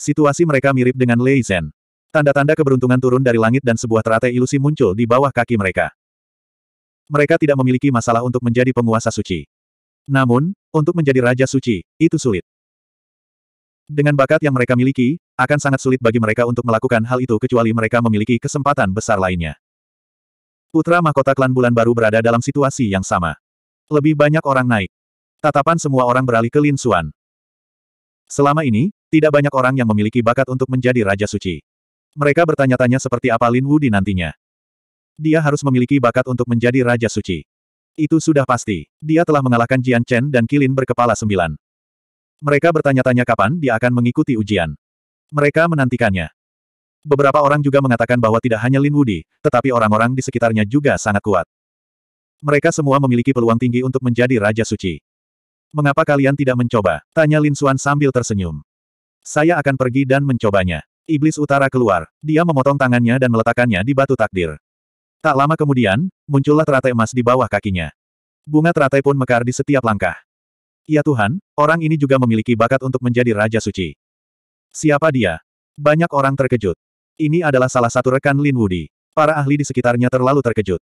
Situasi mereka mirip dengan Lei Zhen. Tanda-tanda keberuntungan turun dari langit dan sebuah teratai ilusi muncul di bawah kaki mereka. Mereka tidak memiliki masalah untuk menjadi penguasa suci. Namun, untuk menjadi raja suci, itu sulit. Dengan bakat yang mereka miliki, akan sangat sulit bagi mereka untuk melakukan hal itu kecuali mereka memiliki kesempatan besar lainnya. Putra mahkota klan bulan baru berada dalam situasi yang sama. Lebih banyak orang naik. Tatapan semua orang beralih ke Lin Xuan. Selama ini, tidak banyak orang yang memiliki bakat untuk menjadi Raja Suci. Mereka bertanya-tanya seperti apa Lin Wudi nantinya. Dia harus memiliki bakat untuk menjadi Raja Suci. Itu sudah pasti. Dia telah mengalahkan Jian Chen dan Kilin berkepala sembilan. Mereka bertanya-tanya kapan dia akan mengikuti ujian. Mereka menantikannya. Beberapa orang juga mengatakan bahwa tidak hanya Lin Wudi, tetapi orang-orang di sekitarnya juga sangat kuat. Mereka semua memiliki peluang tinggi untuk menjadi Raja Suci. Mengapa kalian tidak mencoba? Tanya Lin Xuan sambil tersenyum. Saya akan pergi dan mencobanya. Iblis utara keluar. Dia memotong tangannya dan meletakkannya di batu takdir. Tak lama kemudian, muncullah teratai emas di bawah kakinya. Bunga teratai pun mekar di setiap langkah. Ya Tuhan, orang ini juga memiliki bakat untuk menjadi Raja Suci. Siapa dia? Banyak orang terkejut. Ini adalah salah satu rekan Lin Wudi. Para ahli di sekitarnya terlalu terkejut.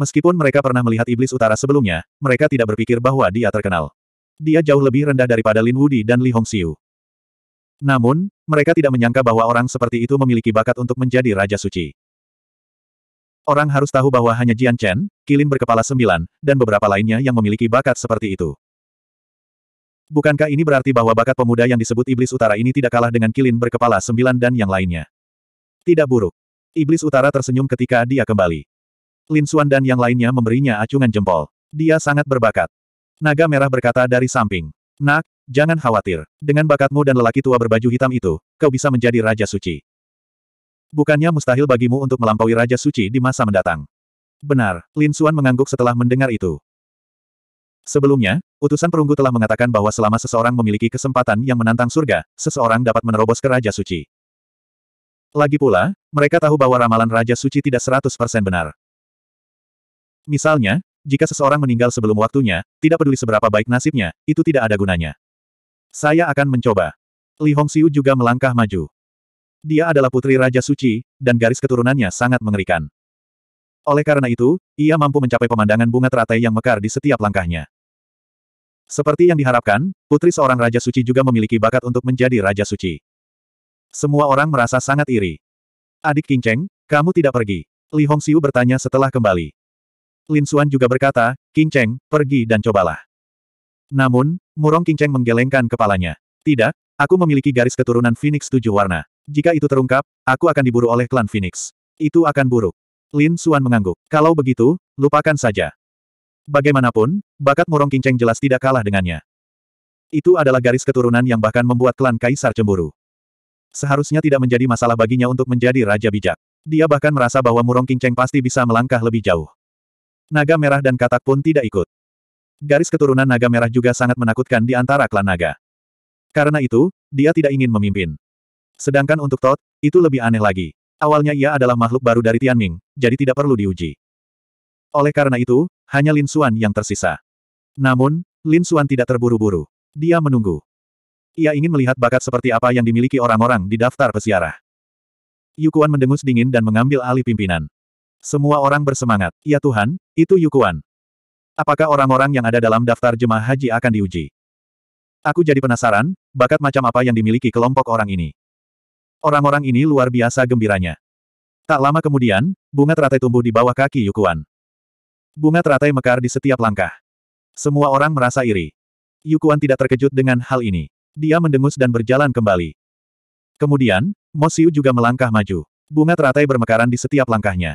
Meskipun mereka pernah melihat iblis utara sebelumnya, mereka tidak berpikir bahwa dia terkenal. Dia jauh lebih rendah daripada Lin Wudi dan Li Hong Hongxiu. Namun, mereka tidak menyangka bahwa orang seperti itu memiliki bakat untuk menjadi Raja Suci. Orang harus tahu bahwa hanya Jian Chen, Kilin berkepala sembilan, dan beberapa lainnya yang memiliki bakat seperti itu. Bukankah ini berarti bahwa bakat pemuda yang disebut Iblis Utara ini tidak kalah dengan Kilin berkepala sembilan dan yang lainnya? Tidak buruk. Iblis Utara tersenyum ketika dia kembali. Lin Xuan dan yang lainnya memberinya acungan jempol. Dia sangat berbakat. Naga merah berkata dari samping. Nak, Jangan khawatir. Dengan bakatmu dan lelaki tua berbaju hitam itu, kau bisa menjadi Raja Suci. Bukannya mustahil bagimu untuk melampaui Raja Suci di masa mendatang. Benar, Lin Xuan mengangguk setelah mendengar itu. Sebelumnya, utusan perunggu telah mengatakan bahwa selama seseorang memiliki kesempatan yang menantang surga, seseorang dapat menerobos ke Raja Suci. Lagi pula, mereka tahu bahwa ramalan Raja Suci tidak 100% benar. Misalnya, jika seseorang meninggal sebelum waktunya, tidak peduli seberapa baik nasibnya, itu tidak ada gunanya. Saya akan mencoba. Li Hongxiu juga melangkah maju. Dia adalah putri Raja Suci, dan garis keturunannya sangat mengerikan. Oleh karena itu, ia mampu mencapai pemandangan bunga teratai yang mekar di setiap langkahnya. Seperti yang diharapkan, putri seorang Raja Suci juga memiliki bakat untuk menjadi Raja Suci. Semua orang merasa sangat iri. Adik Kinceng, kamu tidak pergi. Li Hongxiu bertanya setelah kembali. Lin Xuan juga berkata, Kinceng, pergi dan cobalah. Namun, Murong Qingcheng menggelengkan kepalanya. Tidak, aku memiliki garis keturunan Phoenix tujuh warna. Jika itu terungkap, aku akan diburu oleh klan Phoenix. Itu akan buruk. Lin Xuan mengangguk. Kalau begitu, lupakan saja. Bagaimanapun, bakat Murong Qingcheng jelas tidak kalah dengannya. Itu adalah garis keturunan yang bahkan membuat klan Kaisar cemburu. Seharusnya tidak menjadi masalah baginya untuk menjadi raja bijak. Dia bahkan merasa bahwa Murong Qingcheng pasti bisa melangkah lebih jauh. Naga merah dan katak pun tidak ikut. Garis keturunan naga merah juga sangat menakutkan di antara klan naga. Karena itu, dia tidak ingin memimpin. Sedangkan untuk Todd, itu lebih aneh lagi. Awalnya ia adalah makhluk baru dari Tianming, jadi tidak perlu diuji. Oleh karena itu, hanya Lin Xuan yang tersisa. Namun, Lin Xuan tidak terburu-buru. Dia menunggu. Ia ingin melihat bakat seperti apa yang dimiliki orang-orang di daftar pesiarah. Yukuan mendengus dingin dan mengambil alih pimpinan. Semua orang bersemangat. Ya Tuhan, itu Yukuan. Apakah orang-orang yang ada dalam daftar jemaah haji akan diuji? Aku jadi penasaran, bakat macam apa yang dimiliki kelompok orang ini. Orang-orang ini luar biasa gembiranya. Tak lama kemudian, bunga teratai tumbuh di bawah kaki Yukuan. Bunga teratai mekar di setiap langkah. Semua orang merasa iri. Yukuan tidak terkejut dengan hal ini. Dia mendengus dan berjalan kembali. Kemudian, Mosiu juga melangkah maju. Bunga teratai bermekaran di setiap langkahnya.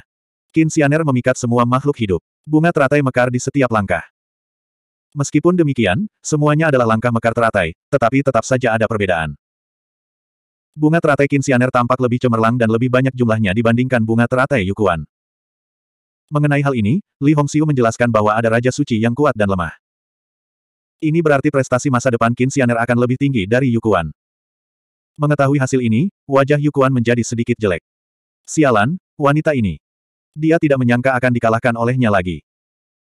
Kinsianer memikat semua makhluk hidup. Bunga teratai mekar di setiap langkah. Meskipun demikian, semuanya adalah langkah mekar teratai, tetapi tetap saja ada perbedaan. Bunga teratai Kinsianer tampak lebih cemerlang dan lebih banyak jumlahnya dibandingkan bunga teratai Yukuan. Mengenai hal ini, Li Hongxiu menjelaskan bahwa ada Raja Suci yang kuat dan lemah. Ini berarti prestasi masa depan Kinsianer akan lebih tinggi dari Yukuan. Mengetahui hasil ini, wajah Yukuan menjadi sedikit jelek. Sialan, wanita ini. Dia tidak menyangka akan dikalahkan olehnya lagi.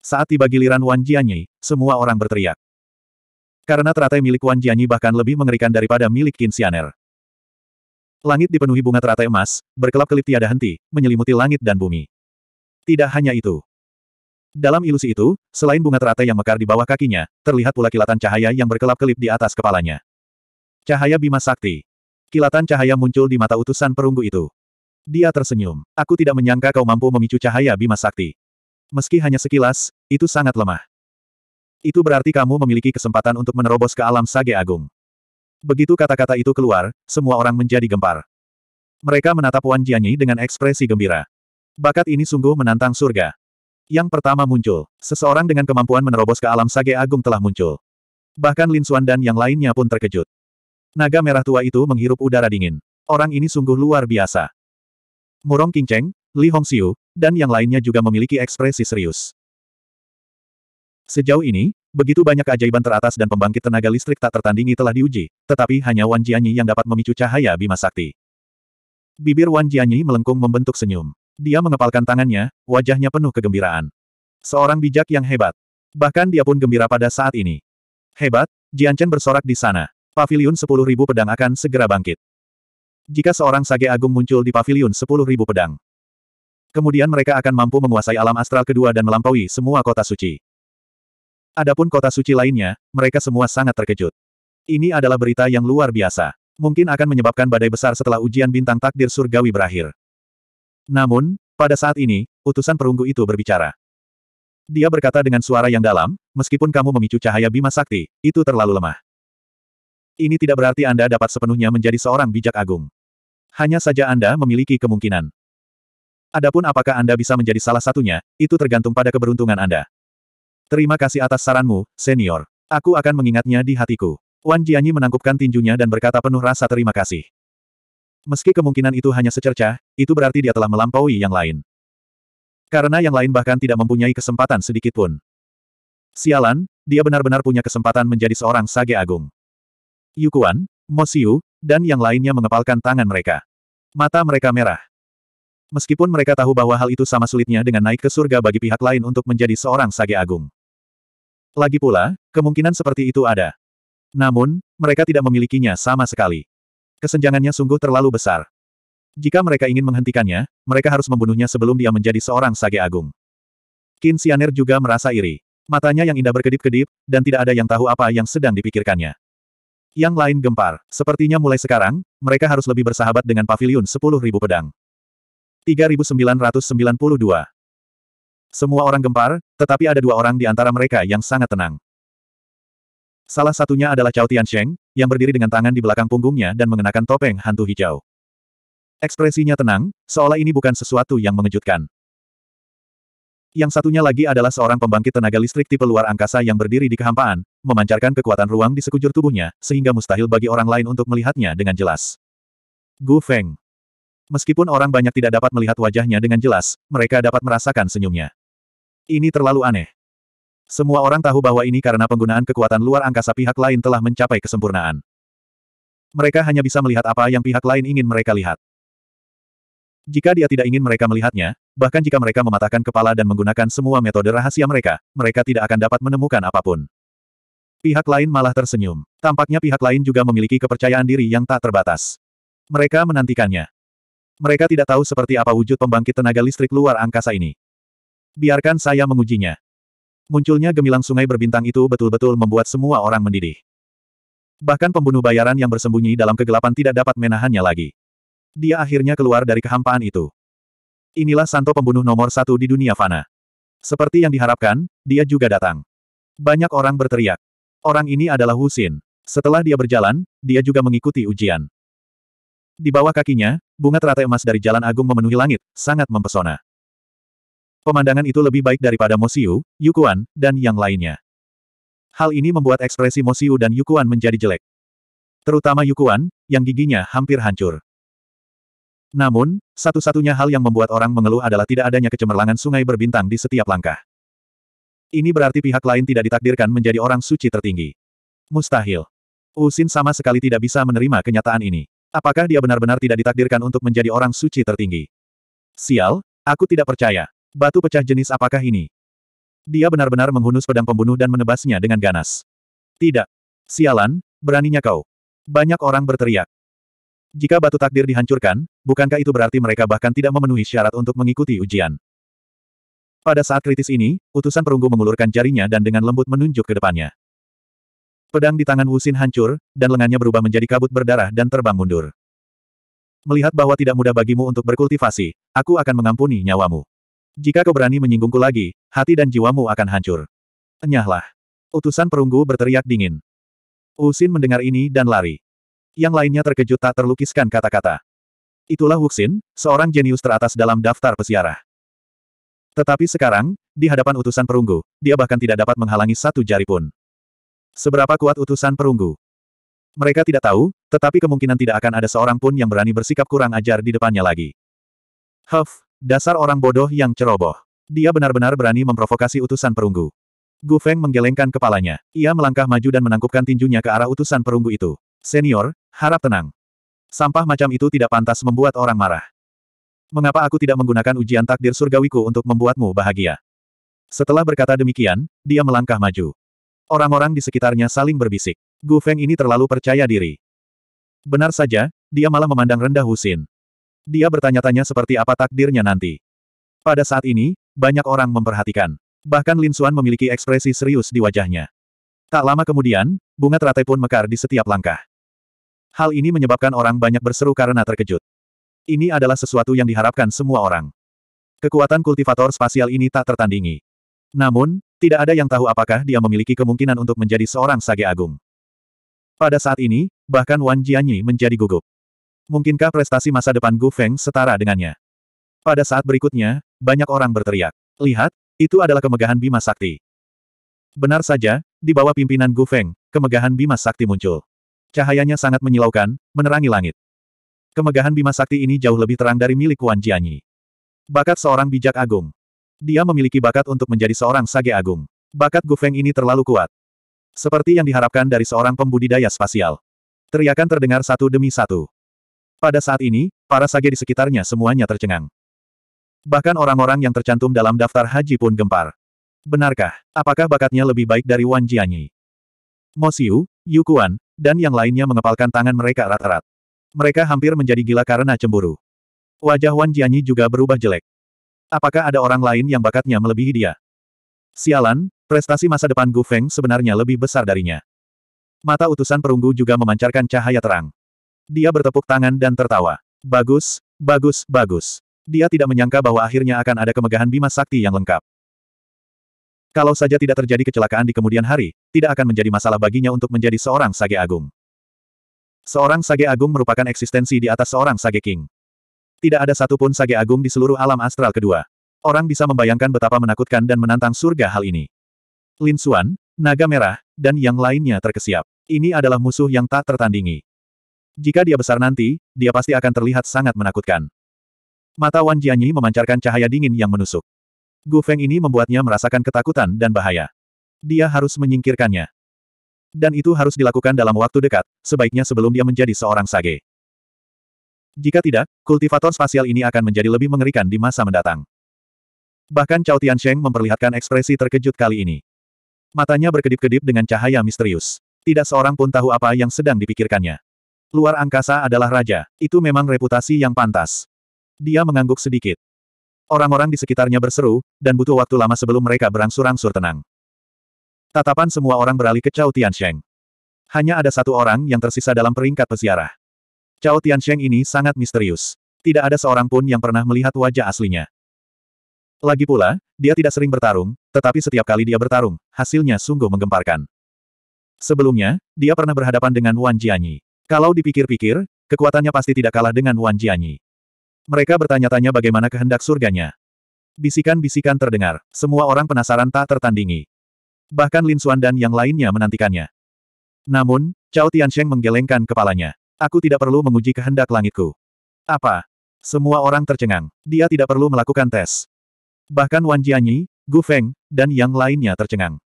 Saat tiba giliran Wan Jianyi, semua orang berteriak. Karena teratai milik Wan Jianyi bahkan lebih mengerikan daripada milik Qin Xian'er. Langit dipenuhi bunga teratai emas, berkelap-kelip tiada henti, menyelimuti langit dan bumi. Tidak hanya itu. Dalam ilusi itu, selain bunga teratai yang mekar di bawah kakinya, terlihat pula kilatan cahaya yang berkelap-kelip di atas kepalanya. Cahaya Bima Sakti. Kilatan cahaya muncul di mata utusan perunggu itu. Dia tersenyum. Aku tidak menyangka kau mampu memicu cahaya Bima Sakti. Meski hanya sekilas, itu sangat lemah. Itu berarti kamu memiliki kesempatan untuk menerobos ke alam sage agung. Begitu kata-kata itu keluar, semua orang menjadi gempar. Mereka menatap Wan Jianyi dengan ekspresi gembira. Bakat ini sungguh menantang surga. Yang pertama muncul, seseorang dengan kemampuan menerobos ke alam sage agung telah muncul. Bahkan Lin Suan dan yang lainnya pun terkejut. Naga merah tua itu menghirup udara dingin. Orang ini sungguh luar biasa. Murong Qingcheng, Li Hongxiu, dan yang lainnya juga memiliki ekspresi serius. Sejauh ini, begitu banyak keajaiban teratas dan pembangkit tenaga listrik tak tertandingi telah diuji, tetapi hanya Wan Jianyi yang dapat memicu cahaya Bima Sakti. Bibir Wan Jianyi melengkung membentuk senyum. Dia mengepalkan tangannya, wajahnya penuh kegembiraan. Seorang bijak yang hebat. Bahkan dia pun gembira pada saat ini. Hebat, Jianchen bersorak di sana. Paviliun 10.000 pedang akan segera bangkit. Jika seorang sage agung muncul di paviliun 10.000 pedang. Kemudian mereka akan mampu menguasai alam astral kedua dan melampaui semua kota suci. Adapun kota suci lainnya, mereka semua sangat terkejut. Ini adalah berita yang luar biasa. Mungkin akan menyebabkan badai besar setelah ujian bintang takdir surgawi berakhir. Namun, pada saat ini, utusan perunggu itu berbicara. Dia berkata dengan suara yang dalam, meskipun kamu memicu cahaya Bima Sakti, itu terlalu lemah. Ini tidak berarti Anda dapat sepenuhnya menjadi seorang bijak agung. Hanya saja Anda memiliki kemungkinan. Adapun apakah Anda bisa menjadi salah satunya, itu tergantung pada keberuntungan Anda. Terima kasih atas saranmu, senior. Aku akan mengingatnya di hatiku. Wan Jianyi menangkupkan tinjunya dan berkata penuh rasa terima kasih. Meski kemungkinan itu hanya secercah, itu berarti dia telah melampaui yang lain. Karena yang lain bahkan tidak mempunyai kesempatan sedikitpun. Sialan, dia benar-benar punya kesempatan menjadi seorang sage agung. Yukuan, Mosiu, dan yang lainnya mengepalkan tangan mereka. Mata mereka merah. Meskipun mereka tahu bahwa hal itu sama sulitnya dengan naik ke surga bagi pihak lain untuk menjadi seorang sage agung. Lagi pula, kemungkinan seperti itu ada. Namun, mereka tidak memilikinya sama sekali. Kesenjangannya sungguh terlalu besar. Jika mereka ingin menghentikannya, mereka harus membunuhnya sebelum dia menjadi seorang sage agung. Qin Xianer juga merasa iri. Matanya yang indah berkedip-kedip, dan tidak ada yang tahu apa yang sedang dipikirkannya. Yang lain gempar. Sepertinya mulai sekarang, mereka harus lebih bersahabat dengan paviliun 10.000 pedang. 3992. Semua orang gempar, tetapi ada dua orang di antara mereka yang sangat tenang. Salah satunya adalah Tian Tiansheng, yang berdiri dengan tangan di belakang punggungnya dan mengenakan topeng hantu hijau. Ekspresinya tenang, seolah ini bukan sesuatu yang mengejutkan. Yang satunya lagi adalah seorang pembangkit tenaga listrik tipe luar angkasa yang berdiri di kehampaan, memancarkan kekuatan ruang di sekujur tubuhnya, sehingga mustahil bagi orang lain untuk melihatnya dengan jelas. Gu Feng. Meskipun orang banyak tidak dapat melihat wajahnya dengan jelas, mereka dapat merasakan senyumnya. Ini terlalu aneh. Semua orang tahu bahwa ini karena penggunaan kekuatan luar angkasa pihak lain telah mencapai kesempurnaan. Mereka hanya bisa melihat apa yang pihak lain ingin mereka lihat. Jika dia tidak ingin mereka melihatnya, bahkan jika mereka mematahkan kepala dan menggunakan semua metode rahasia mereka, mereka tidak akan dapat menemukan apapun. Pihak lain malah tersenyum. Tampaknya pihak lain juga memiliki kepercayaan diri yang tak terbatas. Mereka menantikannya. Mereka tidak tahu seperti apa wujud pembangkit tenaga listrik luar angkasa ini. Biarkan saya mengujinya. Munculnya gemilang sungai berbintang itu betul-betul membuat semua orang mendidih. Bahkan pembunuh bayaran yang bersembunyi dalam kegelapan tidak dapat menahannya lagi. Dia akhirnya keluar dari kehampaan itu. Inilah Santo pembunuh nomor satu di dunia fana. Seperti yang diharapkan, dia juga datang. Banyak orang berteriak. Orang ini adalah Husin. Setelah dia berjalan, dia juga mengikuti ujian. Di bawah kakinya, bunga teratai emas dari Jalan Agung memenuhi langit, sangat mempesona. Pemandangan itu lebih baik daripada Mosiu, Yukuan, dan yang lainnya. Hal ini membuat ekspresi Mosiu dan Yukuan menjadi jelek. Terutama Yukuan, yang giginya hampir hancur. Namun, satu-satunya hal yang membuat orang mengeluh adalah tidak adanya kecemerlangan sungai berbintang di setiap langkah. Ini berarti pihak lain tidak ditakdirkan menjadi orang suci tertinggi. Mustahil. Usin sama sekali tidak bisa menerima kenyataan ini. Apakah dia benar-benar tidak ditakdirkan untuk menjadi orang suci tertinggi? Sial, aku tidak percaya. Batu pecah jenis apakah ini? Dia benar-benar menghunus pedang pembunuh dan menebasnya dengan ganas. Tidak. Sialan, beraninya kau. Banyak orang berteriak. Jika batu takdir dihancurkan, bukankah itu berarti mereka bahkan tidak memenuhi syarat untuk mengikuti ujian? Pada saat kritis ini, utusan perunggu mengulurkan jarinya dan dengan lembut menunjuk ke depannya. Pedang di tangan Wusin hancur, dan lengannya berubah menjadi kabut berdarah dan terbang mundur. Melihat bahwa tidak mudah bagimu untuk berkultivasi, aku akan mengampuni nyawamu. Jika kau berani menyinggungku lagi, hati dan jiwamu akan hancur. Enyahlah. Utusan perunggu berteriak dingin. Wusin mendengar ini dan lari. Yang lainnya terkejut tak terlukiskan kata-kata. Itulah Wuxin, seorang jenius teratas dalam daftar pesiarah. Tetapi sekarang, di hadapan utusan perunggu, dia bahkan tidak dapat menghalangi satu jari pun. Seberapa kuat utusan perunggu? Mereka tidak tahu, tetapi kemungkinan tidak akan ada seorang pun yang berani bersikap kurang ajar di depannya lagi. Huff, dasar orang bodoh yang ceroboh. Dia benar-benar berani memprovokasi utusan perunggu. Gu Feng menggelengkan kepalanya. Ia melangkah maju dan menangkupkan tinjunya ke arah utusan perunggu itu. Senior, Harap tenang. Sampah macam itu tidak pantas membuat orang marah. Mengapa aku tidak menggunakan ujian takdir surgawiku untuk membuatmu bahagia? Setelah berkata demikian, dia melangkah maju. Orang-orang di sekitarnya saling berbisik. Gu Feng ini terlalu percaya diri. Benar saja, dia malah memandang rendah Husin. Dia bertanya-tanya seperti apa takdirnya nanti. Pada saat ini, banyak orang memperhatikan. Bahkan Lin Xuan memiliki ekspresi serius di wajahnya. Tak lama kemudian, bunga teratai pun mekar di setiap langkah. Hal ini menyebabkan orang banyak berseru karena terkejut. Ini adalah sesuatu yang diharapkan semua orang. Kekuatan kultivator spasial ini tak tertandingi. Namun, tidak ada yang tahu apakah dia memiliki kemungkinan untuk menjadi seorang sage agung. Pada saat ini, bahkan Wan Jianyi menjadi gugup. Mungkinkah prestasi masa depan Gu Feng setara dengannya? Pada saat berikutnya, banyak orang berteriak. Lihat, itu adalah kemegahan Bima Sakti. Benar saja, di bawah pimpinan Gu Feng, kemegahan Bima Sakti muncul. Cahayanya sangat menyilaukan, menerangi langit. Kemegahan Bima Sakti ini jauh lebih terang dari milik Wan Jianyi. Bakat seorang bijak agung. Dia memiliki bakat untuk menjadi seorang sage agung. Bakat Gu Feng ini terlalu kuat. Seperti yang diharapkan dari seorang pembudidaya spasial. Teriakan terdengar satu demi satu. Pada saat ini, para sage di sekitarnya semuanya tercengang. Bahkan orang-orang yang tercantum dalam daftar haji pun gempar. Benarkah, apakah bakatnya lebih baik dari Wan Jianyi? Mo Xiu, Yu Kuan dan yang lainnya mengepalkan tangan mereka erat-erat. Mereka hampir menjadi gila karena cemburu. Wajah Wan Jianyi juga berubah jelek. Apakah ada orang lain yang bakatnya melebihi dia? Sialan, prestasi masa depan Gu Feng sebenarnya lebih besar darinya. Mata utusan perunggu juga memancarkan cahaya terang. Dia bertepuk tangan dan tertawa. Bagus, bagus, bagus. Dia tidak menyangka bahwa akhirnya akan ada kemegahan Bima Sakti yang lengkap. Kalau saja tidak terjadi kecelakaan di kemudian hari, tidak akan menjadi masalah baginya untuk menjadi seorang Sage Agung. Seorang Sage Agung merupakan eksistensi di atas seorang Sage King. Tidak ada satupun Sage Agung di seluruh alam astral kedua. Orang bisa membayangkan betapa menakutkan dan menantang surga hal ini. Lin Xuan, Naga Merah, dan yang lainnya terkesiap. Ini adalah musuh yang tak tertandingi. Jika dia besar nanti, dia pasti akan terlihat sangat menakutkan. Mata Wan Jianyi memancarkan cahaya dingin yang menusuk. Gu Feng ini membuatnya merasakan ketakutan dan bahaya. Dia harus menyingkirkannya. Dan itu harus dilakukan dalam waktu dekat, sebaiknya sebelum dia menjadi seorang sage. Jika tidak, kultivator spasial ini akan menjadi lebih mengerikan di masa mendatang. Bahkan Cao Tiansheng memperlihatkan ekspresi terkejut kali ini. Matanya berkedip-kedip dengan cahaya misterius. Tidak seorang pun tahu apa yang sedang dipikirkannya. Luar angkasa adalah raja, itu memang reputasi yang pantas. Dia mengangguk sedikit. Orang-orang di sekitarnya berseru, dan butuh waktu lama sebelum mereka berangsur-angsur tenang. Tatapan semua orang beralih ke Cao Tiansheng. Hanya ada satu orang yang tersisa dalam peringkat peziarah. Cao Tiansheng ini sangat misterius. Tidak ada seorang pun yang pernah melihat wajah aslinya. Lagi pula, dia tidak sering bertarung, tetapi setiap kali dia bertarung, hasilnya sungguh menggemparkan. Sebelumnya, dia pernah berhadapan dengan Wan Jianyi. Kalau dipikir-pikir, kekuatannya pasti tidak kalah dengan Wan Jianyi. Mereka bertanya-tanya bagaimana kehendak surganya. Bisikan-bisikan terdengar, semua orang penasaran tak tertandingi. Bahkan Lin Xuan dan yang lainnya menantikannya. Namun, Cao Tiansheng menggelengkan kepalanya. Aku tidak perlu menguji kehendak langitku. Apa? Semua orang tercengang. Dia tidak perlu melakukan tes. Bahkan Wan Jianyi, Gu Feng, dan yang lainnya tercengang.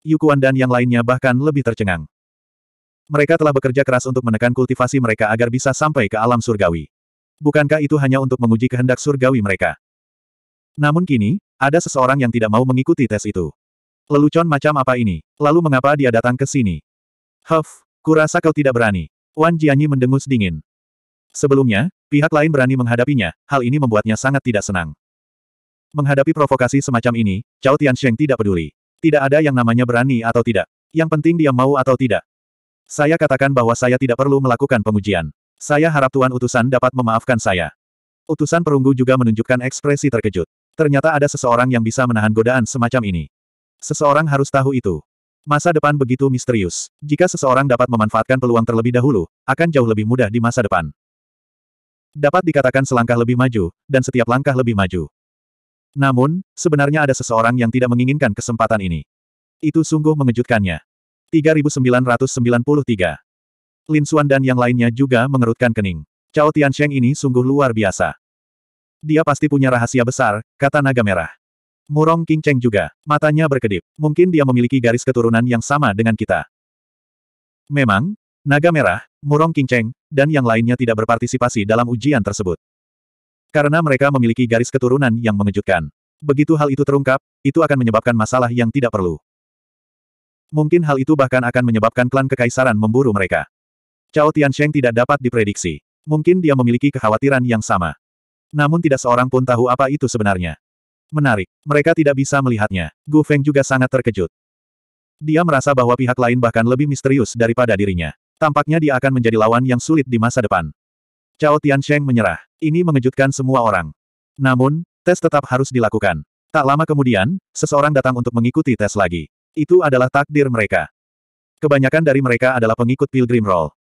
Yukuan dan yang lainnya bahkan lebih tercengang. Mereka telah bekerja keras untuk menekan kultivasi mereka agar bisa sampai ke alam surgawi bukankah itu hanya untuk menguji kehendak surgawi mereka? Namun kini, ada seseorang yang tidak mau mengikuti tes itu. Lelucon macam apa ini? Lalu mengapa dia datang ke sini? Huff, kurasa kau tidak berani. Wan Jianyi mendengus dingin. Sebelumnya, pihak lain berani menghadapinya, hal ini membuatnya sangat tidak senang. Menghadapi provokasi semacam ini, Cao Tiansheng tidak peduli. Tidak ada yang namanya berani atau tidak. Yang penting dia mau atau tidak. Saya katakan bahwa saya tidak perlu melakukan pengujian. Saya harap Tuan Utusan dapat memaafkan saya. Utusan perunggu juga menunjukkan ekspresi terkejut. Ternyata ada seseorang yang bisa menahan godaan semacam ini. Seseorang harus tahu itu. Masa depan begitu misterius. Jika seseorang dapat memanfaatkan peluang terlebih dahulu, akan jauh lebih mudah di masa depan. Dapat dikatakan selangkah lebih maju, dan setiap langkah lebih maju. Namun, sebenarnya ada seseorang yang tidak menginginkan kesempatan ini. Itu sungguh mengejutkannya. 3993 Lin Xuan dan yang lainnya juga mengerutkan kening. Cao Tiansheng ini sungguh luar biasa. Dia pasti punya rahasia besar, kata naga merah. Murong King Cheng juga, matanya berkedip. Mungkin dia memiliki garis keturunan yang sama dengan kita. Memang, naga merah, Murong King Cheng, dan yang lainnya tidak berpartisipasi dalam ujian tersebut. Karena mereka memiliki garis keturunan yang mengejutkan. Begitu hal itu terungkap, itu akan menyebabkan masalah yang tidak perlu. Mungkin hal itu bahkan akan menyebabkan klan kekaisaran memburu mereka. Cao Tiansheng tidak dapat diprediksi. Mungkin dia memiliki kekhawatiran yang sama. Namun tidak seorang pun tahu apa itu sebenarnya. Menarik, mereka tidak bisa melihatnya. Gu Feng juga sangat terkejut. Dia merasa bahwa pihak lain bahkan lebih misterius daripada dirinya. Tampaknya dia akan menjadi lawan yang sulit di masa depan. Cao Tiansheng menyerah. Ini mengejutkan semua orang. Namun, tes tetap harus dilakukan. Tak lama kemudian, seseorang datang untuk mengikuti tes lagi. Itu adalah takdir mereka. Kebanyakan dari mereka adalah pengikut Pilgrim Roll.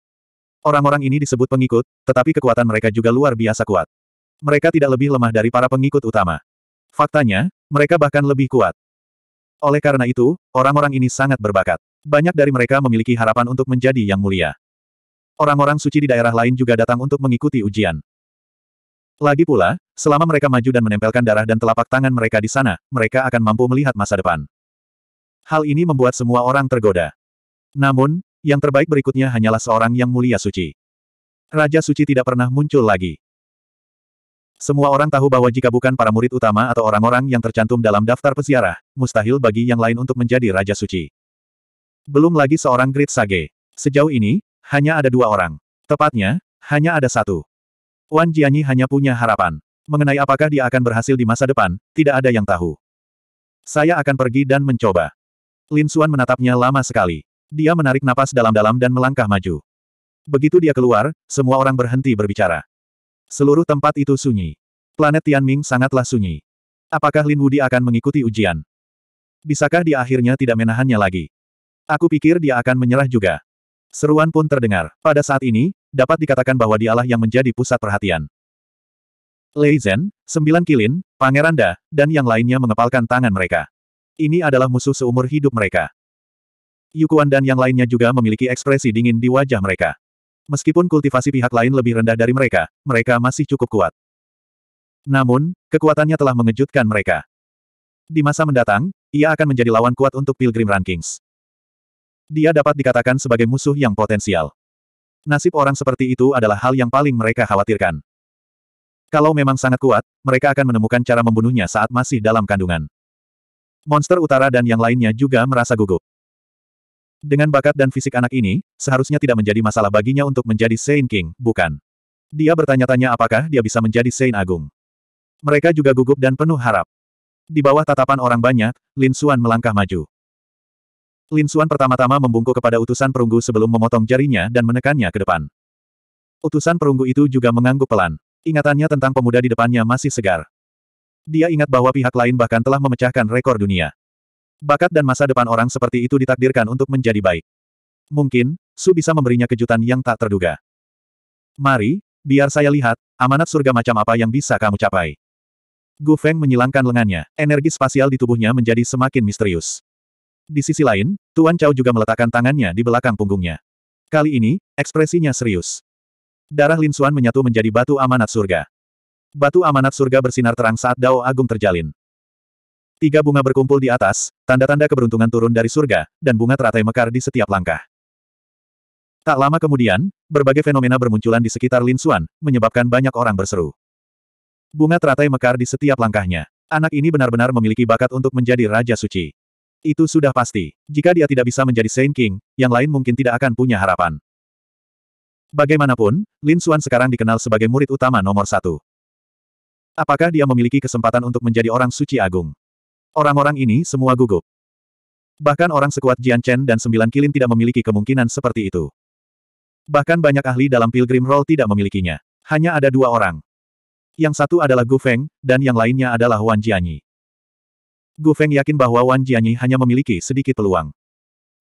Orang-orang ini disebut pengikut, tetapi kekuatan mereka juga luar biasa kuat. Mereka tidak lebih lemah dari para pengikut utama. Faktanya, mereka bahkan lebih kuat. Oleh karena itu, orang-orang ini sangat berbakat. Banyak dari mereka memiliki harapan untuk menjadi yang mulia. Orang-orang suci di daerah lain juga datang untuk mengikuti ujian. Lagi pula, selama mereka maju dan menempelkan darah dan telapak tangan mereka di sana, mereka akan mampu melihat masa depan. Hal ini membuat semua orang tergoda. Namun, yang terbaik berikutnya hanyalah seorang yang mulia suci. Raja suci tidak pernah muncul lagi. Semua orang tahu bahwa jika bukan para murid utama atau orang-orang yang tercantum dalam daftar peziarah, mustahil bagi yang lain untuk menjadi raja suci. Belum lagi seorang Great Sage. Sejauh ini, hanya ada dua orang. Tepatnya, hanya ada satu. Wan Jianyi hanya punya harapan. Mengenai apakah dia akan berhasil di masa depan, tidak ada yang tahu. Saya akan pergi dan mencoba. Lin Xuan menatapnya lama sekali. Dia menarik napas dalam-dalam dan melangkah maju. Begitu dia keluar, semua orang berhenti berbicara. Seluruh tempat itu sunyi. Planet Tianming sangatlah sunyi. Apakah Lin Wudi akan mengikuti ujian? Bisakah dia akhirnya tidak menahannya lagi? Aku pikir dia akan menyerah juga. Seruan pun terdengar. Pada saat ini, dapat dikatakan bahwa dialah yang menjadi pusat perhatian. Lei Zhen, Sembilan Kilin, Pangeran Da, dan yang lainnya mengepalkan tangan mereka. Ini adalah musuh seumur hidup mereka. Yukuan dan yang lainnya juga memiliki ekspresi dingin di wajah mereka. Meskipun kultivasi pihak lain lebih rendah dari mereka, mereka masih cukup kuat. Namun, kekuatannya telah mengejutkan mereka. Di masa mendatang, ia akan menjadi lawan kuat untuk Pilgrim Rankings. Dia dapat dikatakan sebagai musuh yang potensial. Nasib orang seperti itu adalah hal yang paling mereka khawatirkan. Kalau memang sangat kuat, mereka akan menemukan cara membunuhnya saat masih dalam kandungan. Monster utara dan yang lainnya juga merasa gugup. Dengan bakat dan fisik anak ini, seharusnya tidak menjadi masalah baginya untuk menjadi Saint King, bukan? Dia bertanya-tanya apakah dia bisa menjadi Saint Agung. Mereka juga gugup dan penuh harap. Di bawah tatapan orang banyak, Lin Xuan melangkah maju. Lin Xuan pertama-tama membungkuk kepada utusan perunggu sebelum memotong jarinya dan menekannya ke depan. Utusan perunggu itu juga mengangguk pelan. Ingatannya tentang pemuda di depannya masih segar. Dia ingat bahwa pihak lain bahkan telah memecahkan rekor dunia. Bakat dan masa depan orang seperti itu ditakdirkan untuk menjadi baik. Mungkin, Su bisa memberinya kejutan yang tak terduga. Mari, biar saya lihat, amanat surga macam apa yang bisa kamu capai. Gu Feng menyilangkan lengannya, energi spasial di tubuhnya menjadi semakin misterius. Di sisi lain, Tuan Chao juga meletakkan tangannya di belakang punggungnya. Kali ini, ekspresinya serius. Darah Lin Xuan menyatu menjadi batu amanat surga. Batu amanat surga bersinar terang saat Dao Agung terjalin. Tiga bunga berkumpul di atas, tanda-tanda keberuntungan turun dari surga, dan bunga teratai mekar di setiap langkah. Tak lama kemudian, berbagai fenomena bermunculan di sekitar Lin Xuan, menyebabkan banyak orang berseru. Bunga teratai mekar di setiap langkahnya. Anak ini benar-benar memiliki bakat untuk menjadi Raja Suci. Itu sudah pasti. Jika dia tidak bisa menjadi Saint King, yang lain mungkin tidak akan punya harapan. Bagaimanapun, Lin Xuan sekarang dikenal sebagai murid utama nomor satu. Apakah dia memiliki kesempatan untuk menjadi orang suci agung? Orang-orang ini semua gugup. Bahkan orang sekuat Jian Chen dan Sembilan Kilin tidak memiliki kemungkinan seperti itu. Bahkan banyak ahli dalam Pilgrim Roll tidak memilikinya. Hanya ada dua orang. Yang satu adalah Gu Feng, dan yang lainnya adalah Wan Jianyi. Gu Feng yakin bahwa Wan Jianyi hanya memiliki sedikit peluang.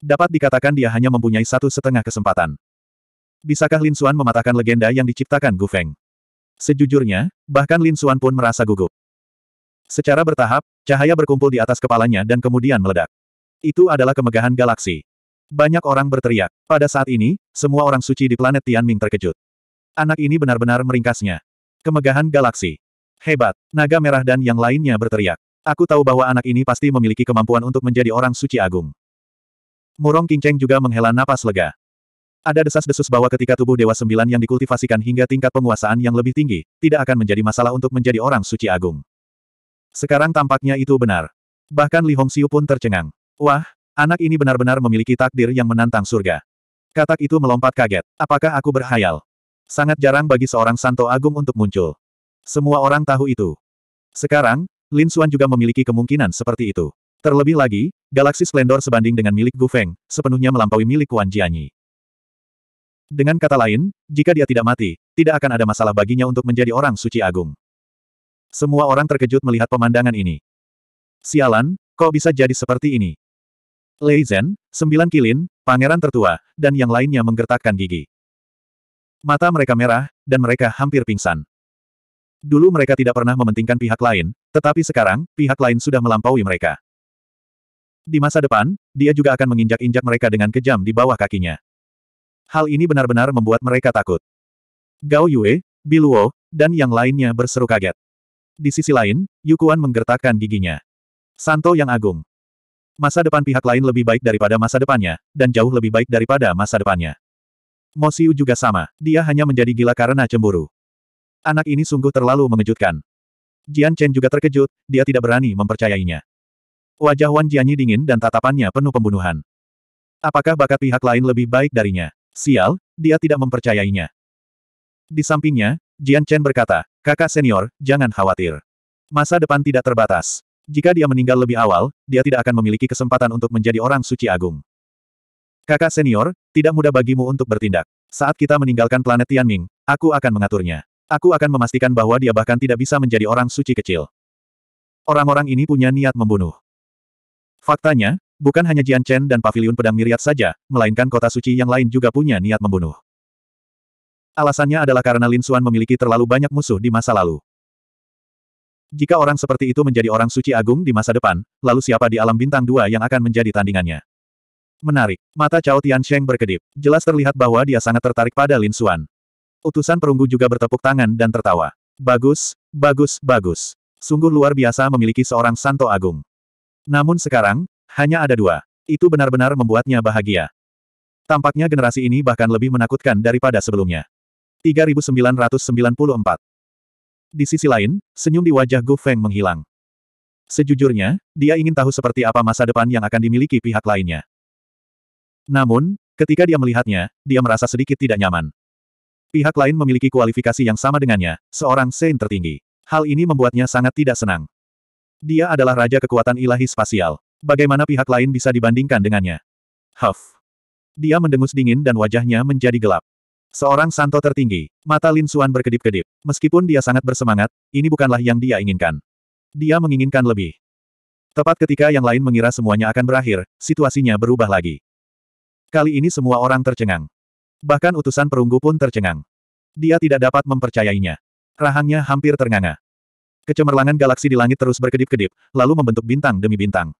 Dapat dikatakan dia hanya mempunyai satu setengah kesempatan. Bisakah Lin Xuan mematahkan legenda yang diciptakan Gu Feng? Sejujurnya, bahkan Lin Xuan pun merasa gugup. Secara bertahap, cahaya berkumpul di atas kepalanya dan kemudian meledak. Itu adalah kemegahan galaksi. Banyak orang berteriak. Pada saat ini, semua orang suci di planet Tianming terkejut. Anak ini benar-benar meringkasnya. Kemegahan galaksi. Hebat, naga merah dan yang lainnya berteriak. Aku tahu bahwa anak ini pasti memiliki kemampuan untuk menjadi orang suci agung. Murong Kinceng juga menghela napas lega. Ada desas-desus bahwa ketika tubuh Dewa Sembilan yang dikultivasikan hingga tingkat penguasaan yang lebih tinggi, tidak akan menjadi masalah untuk menjadi orang suci agung. Sekarang tampaknya itu benar. Bahkan Li Hongxiu pun tercengang. Wah, anak ini benar-benar memiliki takdir yang menantang surga. Katak itu melompat kaget. Apakah aku berhayal? Sangat jarang bagi seorang Santo Agung untuk muncul. Semua orang tahu itu. Sekarang, Lin Xuan juga memiliki kemungkinan seperti itu. Terlebih lagi, galaksi Splendor sebanding dengan milik Gu Feng, sepenuhnya melampaui milik Wan Jianyi. Dengan kata lain, jika dia tidak mati, tidak akan ada masalah baginya untuk menjadi orang suci agung. Semua orang terkejut melihat pemandangan ini. Sialan, kok bisa jadi seperti ini? Lei Zhen, sembilan kilin, pangeran tertua, dan yang lainnya menggertakkan gigi. Mata mereka merah, dan mereka hampir pingsan. Dulu mereka tidak pernah mementingkan pihak lain, tetapi sekarang, pihak lain sudah melampaui mereka. Di masa depan, dia juga akan menginjak-injak mereka dengan kejam di bawah kakinya. Hal ini benar-benar membuat mereka takut. Gao Yue, Biluo, dan yang lainnya berseru kaget. Di sisi lain, Yukuan menggertakkan giginya. Santo yang agung. Masa depan pihak lain lebih baik daripada masa depannya, dan jauh lebih baik daripada masa depannya. Mo Mosiu juga sama, dia hanya menjadi gila karena cemburu. Anak ini sungguh terlalu mengejutkan. Jian Chen juga terkejut, dia tidak berani mempercayainya. Wajah Wan Jianyi dingin dan tatapannya penuh pembunuhan. Apakah bakat pihak lain lebih baik darinya? Sial, dia tidak mempercayainya. Di sampingnya, Jian Chen berkata, kakak senior, jangan khawatir. Masa depan tidak terbatas. Jika dia meninggal lebih awal, dia tidak akan memiliki kesempatan untuk menjadi orang suci agung. Kakak senior, tidak mudah bagimu untuk bertindak. Saat kita meninggalkan planet Tianming, aku akan mengaturnya. Aku akan memastikan bahwa dia bahkan tidak bisa menjadi orang suci kecil. Orang-orang ini punya niat membunuh. Faktanya, bukan hanya Jian Chen dan Pavilion Pedang Miriat saja, melainkan kota suci yang lain juga punya niat membunuh. Alasannya adalah karena Lin Xuan memiliki terlalu banyak musuh di masa lalu. Jika orang seperti itu menjadi orang suci agung di masa depan, lalu siapa di alam bintang dua yang akan menjadi tandingannya? Menarik. Mata Cao Tian Sheng berkedip. Jelas terlihat bahwa dia sangat tertarik pada Lin Xuan. Utusan perunggu juga bertepuk tangan dan tertawa. Bagus, bagus, bagus. Sungguh luar biasa memiliki seorang Santo Agung. Namun sekarang, hanya ada dua. Itu benar-benar membuatnya bahagia. Tampaknya generasi ini bahkan lebih menakutkan daripada sebelumnya. 3994. Di sisi lain, senyum di wajah Gu Feng menghilang. Sejujurnya, dia ingin tahu seperti apa masa depan yang akan dimiliki pihak lainnya. Namun, ketika dia melihatnya, dia merasa sedikit tidak nyaman. Pihak lain memiliki kualifikasi yang sama dengannya, seorang Sein tertinggi. Hal ini membuatnya sangat tidak senang. Dia adalah raja kekuatan ilahi spasial. Bagaimana pihak lain bisa dibandingkan dengannya? Huff. Dia mendengus dingin dan wajahnya menjadi gelap. Seorang santo tertinggi. Mata Lin Suan berkedip-kedip. Meskipun dia sangat bersemangat, ini bukanlah yang dia inginkan. Dia menginginkan lebih. Tepat ketika yang lain mengira semuanya akan berakhir, situasinya berubah lagi. Kali ini semua orang tercengang. Bahkan utusan perunggu pun tercengang. Dia tidak dapat mempercayainya. Rahangnya hampir ternganga. Kecemerlangan galaksi di langit terus berkedip-kedip, lalu membentuk bintang demi bintang.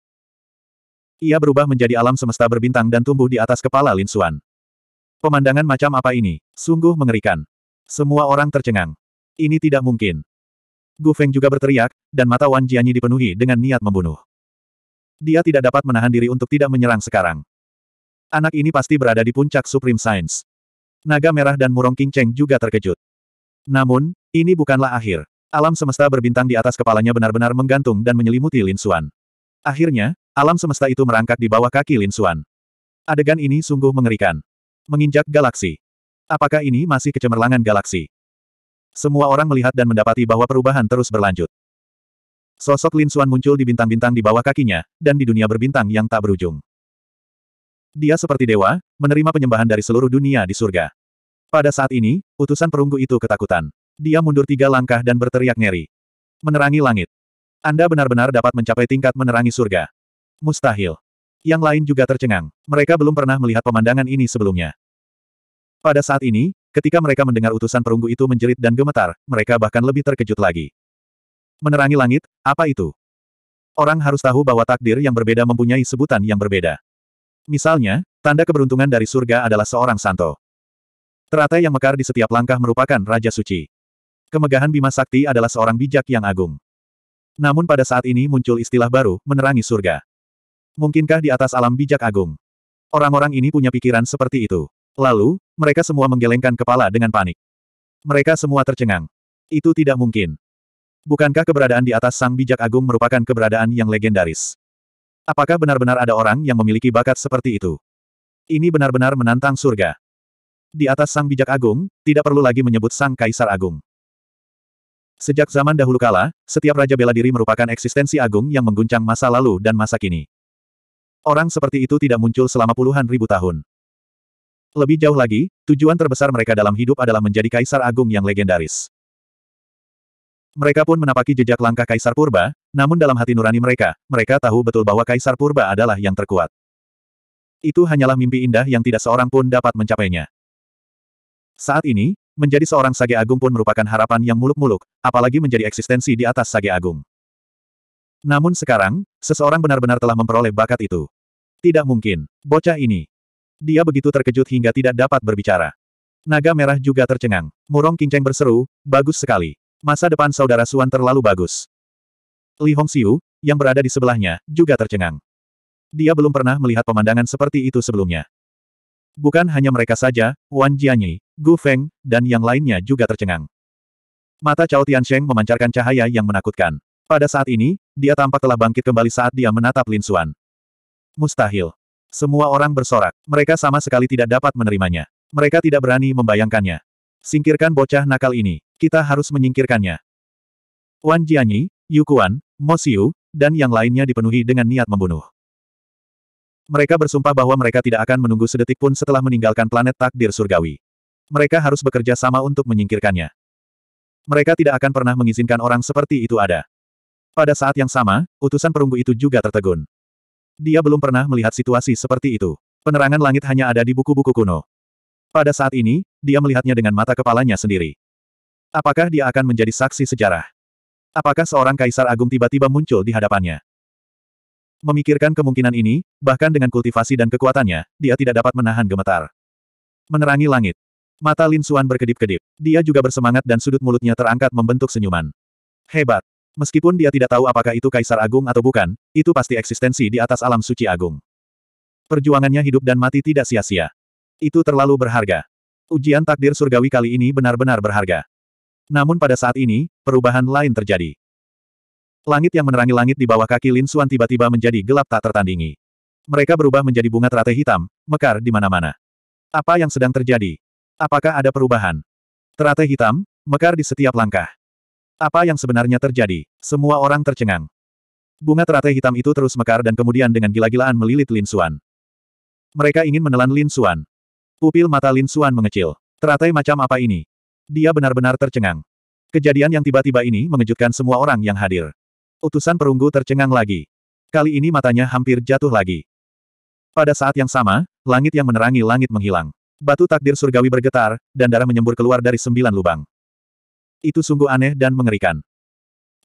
Ia berubah menjadi alam semesta berbintang dan tumbuh di atas kepala Lin Suan. Pemandangan macam apa ini? Sungguh mengerikan. Semua orang tercengang. Ini tidak mungkin. Gu Feng juga berteriak, dan mata Wan Jianyi dipenuhi dengan niat membunuh. Dia tidak dapat menahan diri untuk tidak menyerang sekarang. Anak ini pasti berada di puncak Supreme Science. Naga Merah dan Murong King Cheng juga terkejut. Namun, ini bukanlah akhir. Alam semesta berbintang di atas kepalanya benar-benar menggantung dan menyelimuti Lin Xuan. Akhirnya, alam semesta itu merangkak di bawah kaki Lin Xuan. Adegan ini sungguh mengerikan. Menginjak galaksi. Apakah ini masih kecemerlangan galaksi? Semua orang melihat dan mendapati bahwa perubahan terus berlanjut. Sosok Lin Xuan muncul di bintang-bintang di bawah kakinya, dan di dunia berbintang yang tak berujung. Dia seperti dewa, menerima penyembahan dari seluruh dunia di surga. Pada saat ini, utusan perunggu itu ketakutan. Dia mundur tiga langkah dan berteriak ngeri. Menerangi langit. Anda benar-benar dapat mencapai tingkat menerangi surga. Mustahil. Yang lain juga tercengang. Mereka belum pernah melihat pemandangan ini sebelumnya. Pada saat ini, ketika mereka mendengar utusan perunggu itu menjerit dan gemetar, mereka bahkan lebih terkejut lagi. Menerangi langit, apa itu? Orang harus tahu bahwa takdir yang berbeda mempunyai sebutan yang berbeda. Misalnya, tanda keberuntungan dari surga adalah seorang santo. Teratai yang mekar di setiap langkah merupakan Raja Suci. Kemegahan Bima Sakti adalah seorang bijak yang agung. Namun pada saat ini muncul istilah baru, menerangi surga. Mungkinkah di atas alam bijak agung? Orang-orang ini punya pikiran seperti itu. Lalu, mereka semua menggelengkan kepala dengan panik. Mereka semua tercengang. Itu tidak mungkin. Bukankah keberadaan di atas sang bijak agung merupakan keberadaan yang legendaris? Apakah benar-benar ada orang yang memiliki bakat seperti itu? Ini benar-benar menantang surga. Di atas sang bijak agung, tidak perlu lagi menyebut sang kaisar agung. Sejak zaman dahulu kala, setiap raja bela diri merupakan eksistensi agung yang mengguncang masa lalu dan masa kini. Orang seperti itu tidak muncul selama puluhan ribu tahun. Lebih jauh lagi, tujuan terbesar mereka dalam hidup adalah menjadi kaisar agung yang legendaris. Mereka pun menapaki jejak langkah kaisar purba, namun dalam hati nurani mereka, mereka tahu betul bahwa kaisar purba adalah yang terkuat. Itu hanyalah mimpi indah yang tidak seorang pun dapat mencapainya. Saat ini, menjadi seorang sage agung pun merupakan harapan yang muluk-muluk, apalagi menjadi eksistensi di atas sage agung. Namun sekarang, seseorang benar-benar telah memperoleh bakat itu. Tidak mungkin, bocah ini. Dia begitu terkejut hingga tidak dapat berbicara. Naga merah juga tercengang. Murong Kinceng berseru, bagus sekali. Masa depan saudara Suan terlalu bagus. Li Hongxiu, yang berada di sebelahnya, juga tercengang. Dia belum pernah melihat pemandangan seperti itu sebelumnya. Bukan hanya mereka saja, Wan Jianyi, Gu Feng, dan yang lainnya juga tercengang. Mata Cao Tiansheng memancarkan cahaya yang menakutkan. Pada saat ini, dia tampak telah bangkit kembali saat dia menatap Lin Xuan. Mustahil. Semua orang bersorak. Mereka sama sekali tidak dapat menerimanya. Mereka tidak berani membayangkannya. Singkirkan bocah nakal ini. Kita harus menyingkirkannya. Wan Jianyi, Yu Kuan, Mo Xiu, dan yang lainnya dipenuhi dengan niat membunuh. Mereka bersumpah bahwa mereka tidak akan menunggu sedetik pun setelah meninggalkan planet takdir surgawi. Mereka harus bekerja sama untuk menyingkirkannya. Mereka tidak akan pernah mengizinkan orang seperti itu ada. Pada saat yang sama, utusan perunggu itu juga tertegun. Dia belum pernah melihat situasi seperti itu. Penerangan langit hanya ada di buku-buku kuno. Pada saat ini, dia melihatnya dengan mata kepalanya sendiri. Apakah dia akan menjadi saksi sejarah? Apakah seorang kaisar agung tiba-tiba muncul di hadapannya? Memikirkan kemungkinan ini, bahkan dengan kultivasi dan kekuatannya, dia tidak dapat menahan gemetar. Menerangi langit. Mata Lin Suan berkedip-kedip. Dia juga bersemangat dan sudut mulutnya terangkat membentuk senyuman. Hebat. Meskipun dia tidak tahu apakah itu Kaisar Agung atau bukan, itu pasti eksistensi di atas alam suci Agung. Perjuangannya hidup dan mati tidak sia-sia. Itu terlalu berharga. Ujian takdir surgawi kali ini benar-benar berharga. Namun pada saat ini, perubahan lain terjadi. Langit yang menerangi langit di bawah kaki Lin Xuan tiba-tiba menjadi gelap tak tertandingi. Mereka berubah menjadi bunga teratai hitam, mekar di mana-mana. Apa yang sedang terjadi? Apakah ada perubahan? Teratai hitam, mekar di setiap langkah. Apa yang sebenarnya terjadi? Semua orang tercengang. Bunga teratai hitam itu terus mekar dan kemudian dengan gila-gilaan melilit Lin Xuan. Mereka ingin menelan Lin Xuan. Pupil mata Lin Xuan mengecil. Teratai macam apa ini? Dia benar-benar tercengang. Kejadian yang tiba-tiba ini mengejutkan semua orang yang hadir. Utusan perunggu tercengang lagi. Kali ini matanya hampir jatuh lagi. Pada saat yang sama, langit yang menerangi langit menghilang. Batu takdir surgawi bergetar, dan darah menyembur keluar dari sembilan lubang. Itu sungguh aneh dan mengerikan.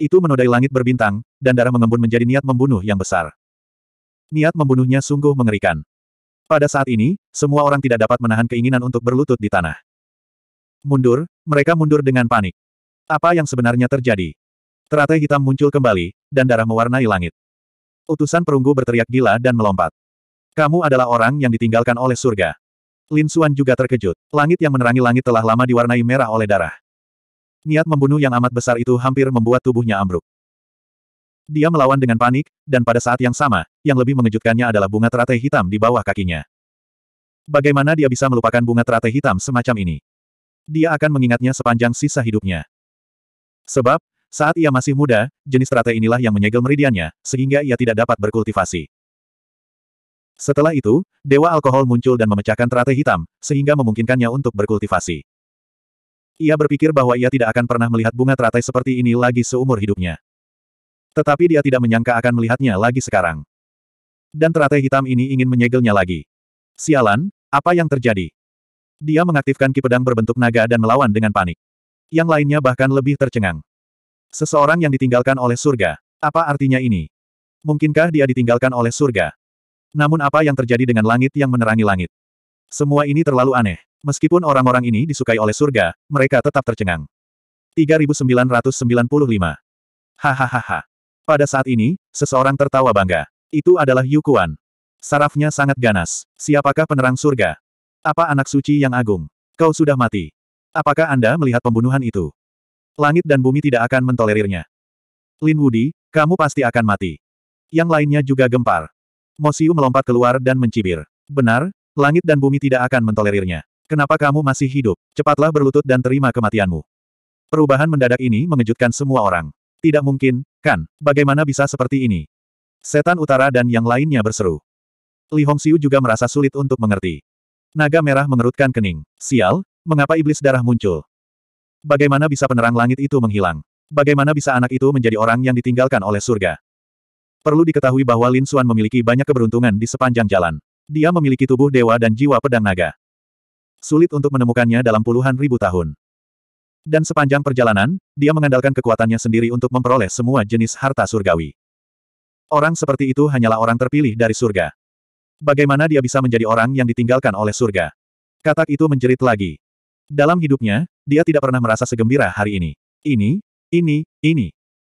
Itu menodai langit berbintang, dan darah mengembun menjadi niat membunuh yang besar. Niat membunuhnya sungguh mengerikan. Pada saat ini, semua orang tidak dapat menahan keinginan untuk berlutut di tanah. Mundur, mereka mundur dengan panik. Apa yang sebenarnya terjadi? Teratai hitam muncul kembali, dan darah mewarnai langit. Utusan perunggu berteriak gila dan melompat. Kamu adalah orang yang ditinggalkan oleh surga. Lin Suan juga terkejut. Langit yang menerangi langit telah lama diwarnai merah oleh darah. Niat membunuh yang amat besar itu hampir membuat tubuhnya ambruk. Dia melawan dengan panik, dan pada saat yang sama, yang lebih mengejutkannya adalah bunga teratai hitam di bawah kakinya. Bagaimana dia bisa melupakan bunga teratai hitam semacam ini? Dia akan mengingatnya sepanjang sisa hidupnya. Sebab, saat ia masih muda, jenis teratai inilah yang menyegel meridiannya, sehingga ia tidak dapat berkultivasi. Setelah itu, dewa alkohol muncul dan memecahkan teratai hitam, sehingga memungkinkannya untuk berkultivasi. Ia berpikir bahwa ia tidak akan pernah melihat bunga teratai seperti ini lagi seumur hidupnya. Tetapi dia tidak menyangka akan melihatnya lagi sekarang. Dan teratai hitam ini ingin menyegelnya lagi. Sialan, apa yang terjadi? Dia mengaktifkan ki berbentuk naga dan melawan dengan panik. Yang lainnya bahkan lebih tercengang. Seseorang yang ditinggalkan oleh surga. Apa artinya ini? Mungkinkah dia ditinggalkan oleh surga? Namun apa yang terjadi dengan langit yang menerangi langit? Semua ini terlalu aneh. Meskipun orang-orang ini disukai oleh surga, mereka tetap tercengang. 3995. Hahaha. Pada saat ini, seseorang tertawa bangga. Itu adalah Yukuan. Sarafnya sangat ganas. Siapakah penerang surga? Apa anak suci yang agung? Kau sudah mati. Apakah Anda melihat pembunuhan itu? Langit dan bumi tidak akan mentolerirnya. Lin Wudi, kamu pasti akan mati. Yang lainnya juga gempar. Mosiu melompat keluar dan mencibir. Benar, langit dan bumi tidak akan mentolerirnya. Kenapa kamu masih hidup? Cepatlah berlutut dan terima kematianmu. Perubahan mendadak ini mengejutkan semua orang. Tidak mungkin, kan? Bagaimana bisa seperti ini? Setan utara dan yang lainnya berseru. Li Hongxiu juga merasa sulit untuk mengerti. Naga merah mengerutkan kening. Sial, mengapa iblis darah muncul? Bagaimana bisa penerang langit itu menghilang? Bagaimana bisa anak itu menjadi orang yang ditinggalkan oleh surga? Perlu diketahui bahwa Lin Xuan memiliki banyak keberuntungan di sepanjang jalan. Dia memiliki tubuh dewa dan jiwa pedang naga sulit untuk menemukannya dalam puluhan ribu tahun. Dan sepanjang perjalanan, dia mengandalkan kekuatannya sendiri untuk memperoleh semua jenis harta surgawi. Orang seperti itu hanyalah orang terpilih dari surga. Bagaimana dia bisa menjadi orang yang ditinggalkan oleh surga? Katak itu menjerit lagi. Dalam hidupnya, dia tidak pernah merasa segembira hari ini. Ini, ini, ini.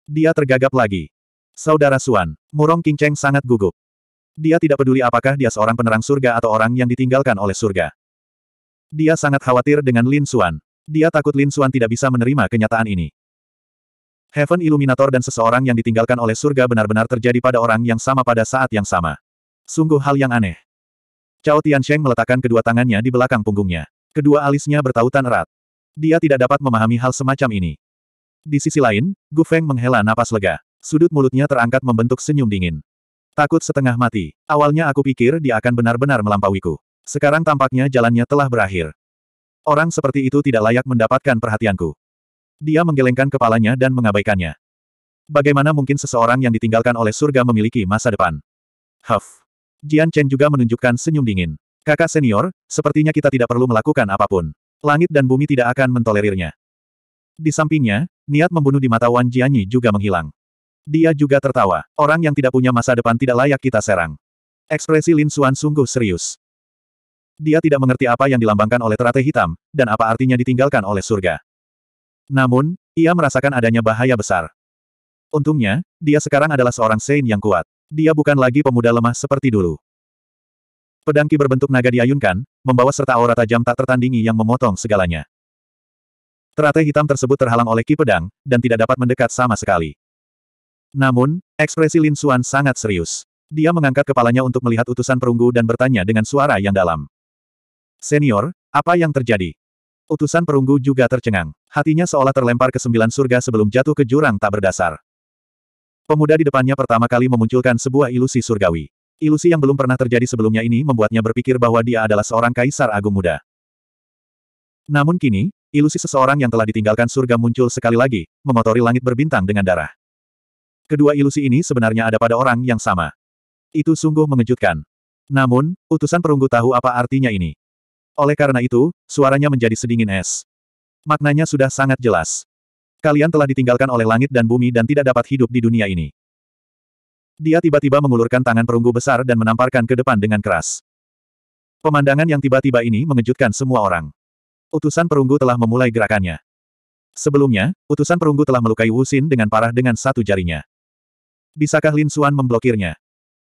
Dia tergagap lagi. Saudara Suan, Murong Kinceng sangat gugup. Dia tidak peduli apakah dia seorang penerang surga atau orang yang ditinggalkan oleh surga. Dia sangat khawatir dengan Lin Xuan. Dia takut Lin Xuan tidak bisa menerima kenyataan ini. Heaven Illuminator dan seseorang yang ditinggalkan oleh surga benar-benar terjadi pada orang yang sama pada saat yang sama. Sungguh hal yang aneh. Cao Tiansheng meletakkan kedua tangannya di belakang punggungnya. Kedua alisnya bertautan erat. Dia tidak dapat memahami hal semacam ini. Di sisi lain, Gu Feng menghela napas lega. Sudut mulutnya terangkat membentuk senyum dingin. Takut setengah mati. Awalnya aku pikir dia akan benar-benar melampauiku. Sekarang tampaknya jalannya telah berakhir. Orang seperti itu tidak layak mendapatkan perhatianku. Dia menggelengkan kepalanya dan mengabaikannya. Bagaimana mungkin seseorang yang ditinggalkan oleh surga memiliki masa depan? Huff. Jian Chen juga menunjukkan senyum dingin. Kakak senior, sepertinya kita tidak perlu melakukan apapun. Langit dan bumi tidak akan mentolerirnya. Di sampingnya, niat membunuh di mata Wan Jianyi juga menghilang. Dia juga tertawa. Orang yang tidak punya masa depan tidak layak kita serang. Ekspresi Lin Xuan sungguh serius dia tidak mengerti apa yang dilambangkan oleh terate hitam, dan apa artinya ditinggalkan oleh surga. Namun, ia merasakan adanya bahaya besar. Untungnya, dia sekarang adalah seorang Sein yang kuat. Dia bukan lagi pemuda lemah seperti dulu. Pedangki berbentuk naga diayunkan, membawa serta aura tajam tak tertandingi yang memotong segalanya. Terate hitam tersebut terhalang oleh ki pedang, dan tidak dapat mendekat sama sekali. Namun, ekspresi Lin Suan sangat serius. Dia mengangkat kepalanya untuk melihat utusan perunggu dan bertanya dengan suara yang dalam. Senior, apa yang terjadi? Utusan perunggu juga tercengang. Hatinya seolah terlempar ke sembilan surga sebelum jatuh ke jurang tak berdasar. Pemuda di depannya pertama kali memunculkan sebuah ilusi surgawi. Ilusi yang belum pernah terjadi sebelumnya ini membuatnya berpikir bahwa dia adalah seorang kaisar agung muda. Namun kini, ilusi seseorang yang telah ditinggalkan surga muncul sekali lagi, mengotori langit berbintang dengan darah. Kedua ilusi ini sebenarnya ada pada orang yang sama. Itu sungguh mengejutkan. Namun, utusan perunggu tahu apa artinya ini. Oleh karena itu, suaranya menjadi sedingin es. Maknanya sudah sangat jelas. Kalian telah ditinggalkan oleh langit dan bumi dan tidak dapat hidup di dunia ini. Dia tiba-tiba mengulurkan tangan perunggu besar dan menamparkan ke depan dengan keras. Pemandangan yang tiba-tiba ini mengejutkan semua orang. Utusan perunggu telah memulai gerakannya. Sebelumnya, utusan perunggu telah melukai Wusin dengan parah dengan satu jarinya. Bisakah Lin Xuan memblokirnya?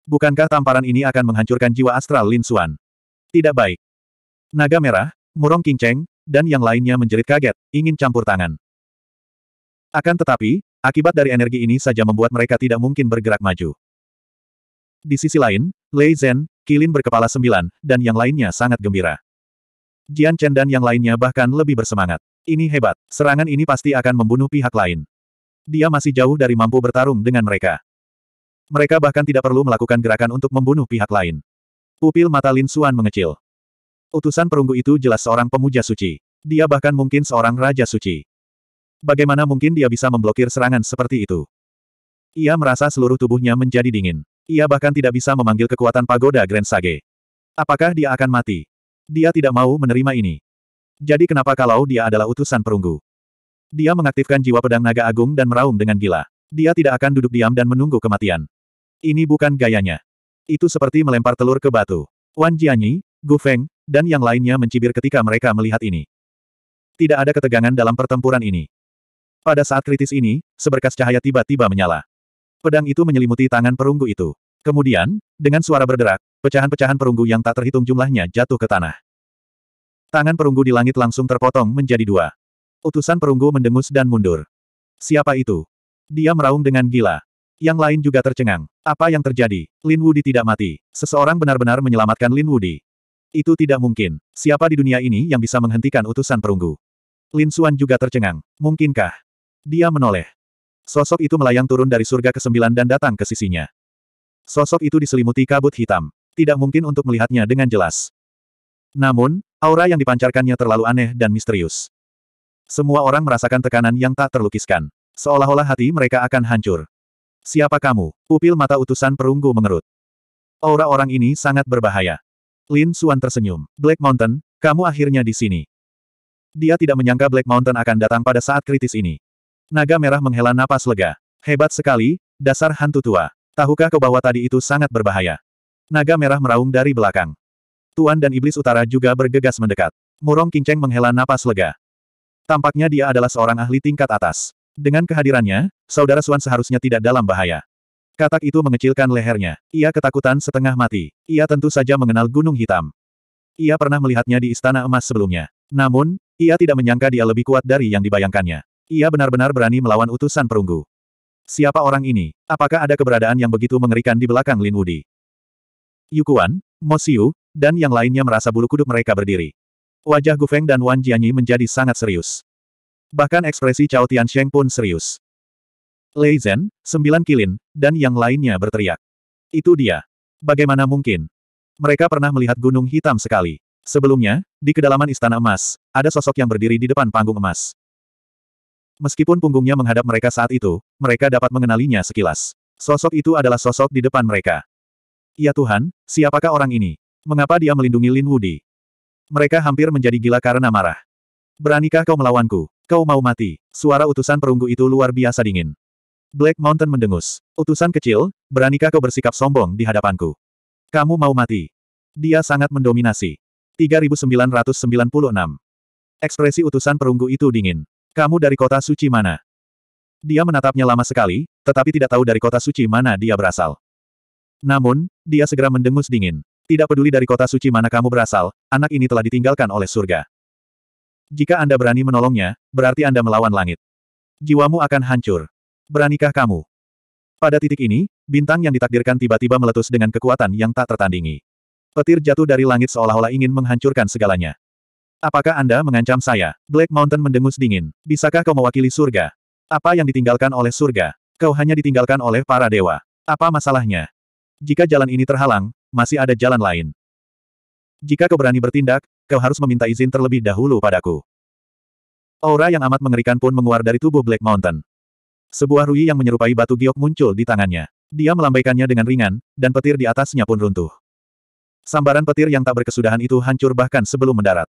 Bukankah tamparan ini akan menghancurkan jiwa astral Lin Xuan? Tidak baik. Naga Merah, Murong Kinceng, dan yang lainnya menjerit kaget, ingin campur tangan. Akan tetapi, akibat dari energi ini saja membuat mereka tidak mungkin bergerak maju. Di sisi lain, Lei Zhen, Kilin berkepala sembilan, dan yang lainnya sangat gembira. Jian Chen dan yang lainnya bahkan lebih bersemangat. Ini hebat, serangan ini pasti akan membunuh pihak lain. Dia masih jauh dari mampu bertarung dengan mereka. Mereka bahkan tidak perlu melakukan gerakan untuk membunuh pihak lain. Pupil mata Lin Suan mengecil. Utusan perunggu itu jelas seorang pemuja suci. Dia bahkan mungkin seorang raja suci. Bagaimana mungkin dia bisa memblokir serangan seperti itu? Ia merasa seluruh tubuhnya menjadi dingin. Ia bahkan tidak bisa memanggil kekuatan pagoda Grand Sage. Apakah dia akan mati? Dia tidak mau menerima ini. Jadi kenapa kalau dia adalah utusan perunggu? Dia mengaktifkan jiwa pedang naga agung dan meraung dengan gila. Dia tidak akan duduk diam dan menunggu kematian. Ini bukan gayanya. Itu seperti melempar telur ke batu. Wan Jianyi, Gu Feng, dan yang lainnya mencibir ketika mereka melihat ini. Tidak ada ketegangan dalam pertempuran ini. Pada saat kritis ini, seberkas cahaya tiba-tiba menyala. Pedang itu menyelimuti tangan perunggu itu. Kemudian, dengan suara berderak, pecahan-pecahan perunggu yang tak terhitung jumlahnya jatuh ke tanah. Tangan perunggu di langit langsung terpotong menjadi dua. Utusan perunggu mendengus dan mundur. Siapa itu? Dia meraung dengan gila. Yang lain juga tercengang. Apa yang terjadi? Lin Wudi tidak mati. Seseorang benar-benar menyelamatkan Lin Wudi. Itu tidak mungkin. Siapa di dunia ini yang bisa menghentikan utusan perunggu? Lin Xuan juga tercengang. Mungkinkah? Dia menoleh. Sosok itu melayang turun dari surga ke-9 dan datang ke sisinya. Sosok itu diselimuti kabut hitam. Tidak mungkin untuk melihatnya dengan jelas. Namun, aura yang dipancarkannya terlalu aneh dan misterius. Semua orang merasakan tekanan yang tak terlukiskan. Seolah-olah hati mereka akan hancur. Siapa kamu? Pupil mata utusan perunggu mengerut. Aura orang ini sangat berbahaya. Lin Suan tersenyum. Black Mountain, kamu akhirnya di sini. Dia tidak menyangka Black Mountain akan datang pada saat kritis ini. Naga merah menghela napas lega. Hebat sekali, dasar hantu tua. Tahukah kau bahwa tadi itu sangat berbahaya? Naga merah meraung dari belakang. Tuan dan Iblis Utara juga bergegas mendekat. Murong Kinceng menghela napas lega. Tampaknya dia adalah seorang ahli tingkat atas. Dengan kehadirannya, saudara Suan seharusnya tidak dalam bahaya. Katak itu mengecilkan lehernya. Ia ketakutan setengah mati. Ia tentu saja mengenal Gunung Hitam. Ia pernah melihatnya di Istana Emas sebelumnya. Namun, ia tidak menyangka dia lebih kuat dari yang dibayangkannya. Ia benar-benar berani melawan utusan perunggu. Siapa orang ini? Apakah ada keberadaan yang begitu mengerikan di belakang Lin Wudi? Yukuan, Mosiu, dan yang lainnya merasa bulu kuduk mereka berdiri. Wajah Gu Feng dan Wan Jianyi menjadi sangat serius. Bahkan ekspresi Cao Sheng pun serius. Lei Zhen, Sembilan Kilin, dan yang lainnya berteriak. Itu dia. Bagaimana mungkin? Mereka pernah melihat gunung hitam sekali. Sebelumnya, di kedalaman Istana Emas, ada sosok yang berdiri di depan panggung emas. Meskipun punggungnya menghadap mereka saat itu, mereka dapat mengenalinya sekilas. Sosok itu adalah sosok di depan mereka. Ya Tuhan, siapakah orang ini? Mengapa dia melindungi Lin Wudi? Mereka hampir menjadi gila karena marah. Beranikah kau melawanku? Kau mau mati? Suara utusan perunggu itu luar biasa dingin. Black Mountain mendengus. Utusan kecil, beranikah kau bersikap sombong di hadapanku? Kamu mau mati. Dia sangat mendominasi. 3996. Ekspresi utusan perunggu itu dingin. Kamu dari kota suci mana? Dia menatapnya lama sekali, tetapi tidak tahu dari kota suci mana dia berasal. Namun, dia segera mendengus dingin. Tidak peduli dari kota suci mana kamu berasal, anak ini telah ditinggalkan oleh surga. Jika Anda berani menolongnya, berarti Anda melawan langit. Jiwamu akan hancur. Beranikah kamu? Pada titik ini, bintang yang ditakdirkan tiba-tiba meletus dengan kekuatan yang tak tertandingi. Petir jatuh dari langit seolah-olah ingin menghancurkan segalanya. Apakah Anda mengancam saya? Black Mountain mendengus dingin. Bisakah kau mewakili surga? Apa yang ditinggalkan oleh surga? Kau hanya ditinggalkan oleh para dewa. Apa masalahnya? Jika jalan ini terhalang, masih ada jalan lain. Jika kau berani bertindak, kau harus meminta izin terlebih dahulu padaku. Aura yang amat mengerikan pun menguar dari tubuh Black Mountain. Sebuah rui yang menyerupai batu giok muncul di tangannya. Dia melambaikannya dengan ringan, dan petir di atasnya pun runtuh. Sambaran petir yang tak berkesudahan itu hancur bahkan sebelum mendarat.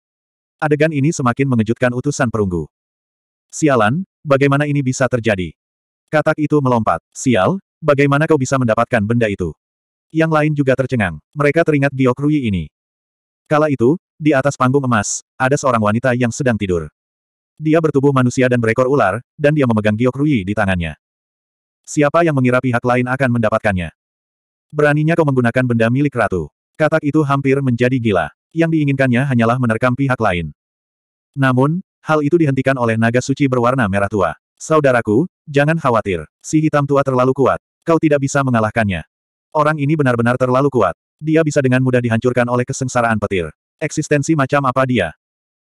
Adegan ini semakin mengejutkan utusan perunggu. Sialan, bagaimana ini bisa terjadi? Katak itu melompat. Sial, bagaimana kau bisa mendapatkan benda itu? Yang lain juga tercengang. Mereka teringat giok rui ini. Kala itu, di atas panggung emas, ada seorang wanita yang sedang tidur. Dia bertubuh manusia dan berekor ular, dan dia memegang giok Rui di tangannya. Siapa yang mengira pihak lain akan mendapatkannya? Beraninya kau menggunakan benda milik ratu. Katak itu hampir menjadi gila. Yang diinginkannya hanyalah menerkam pihak lain. Namun, hal itu dihentikan oleh naga suci berwarna merah tua. Saudaraku, jangan khawatir. Si hitam tua terlalu kuat. Kau tidak bisa mengalahkannya. Orang ini benar-benar terlalu kuat. Dia bisa dengan mudah dihancurkan oleh kesengsaraan petir. Eksistensi macam apa dia?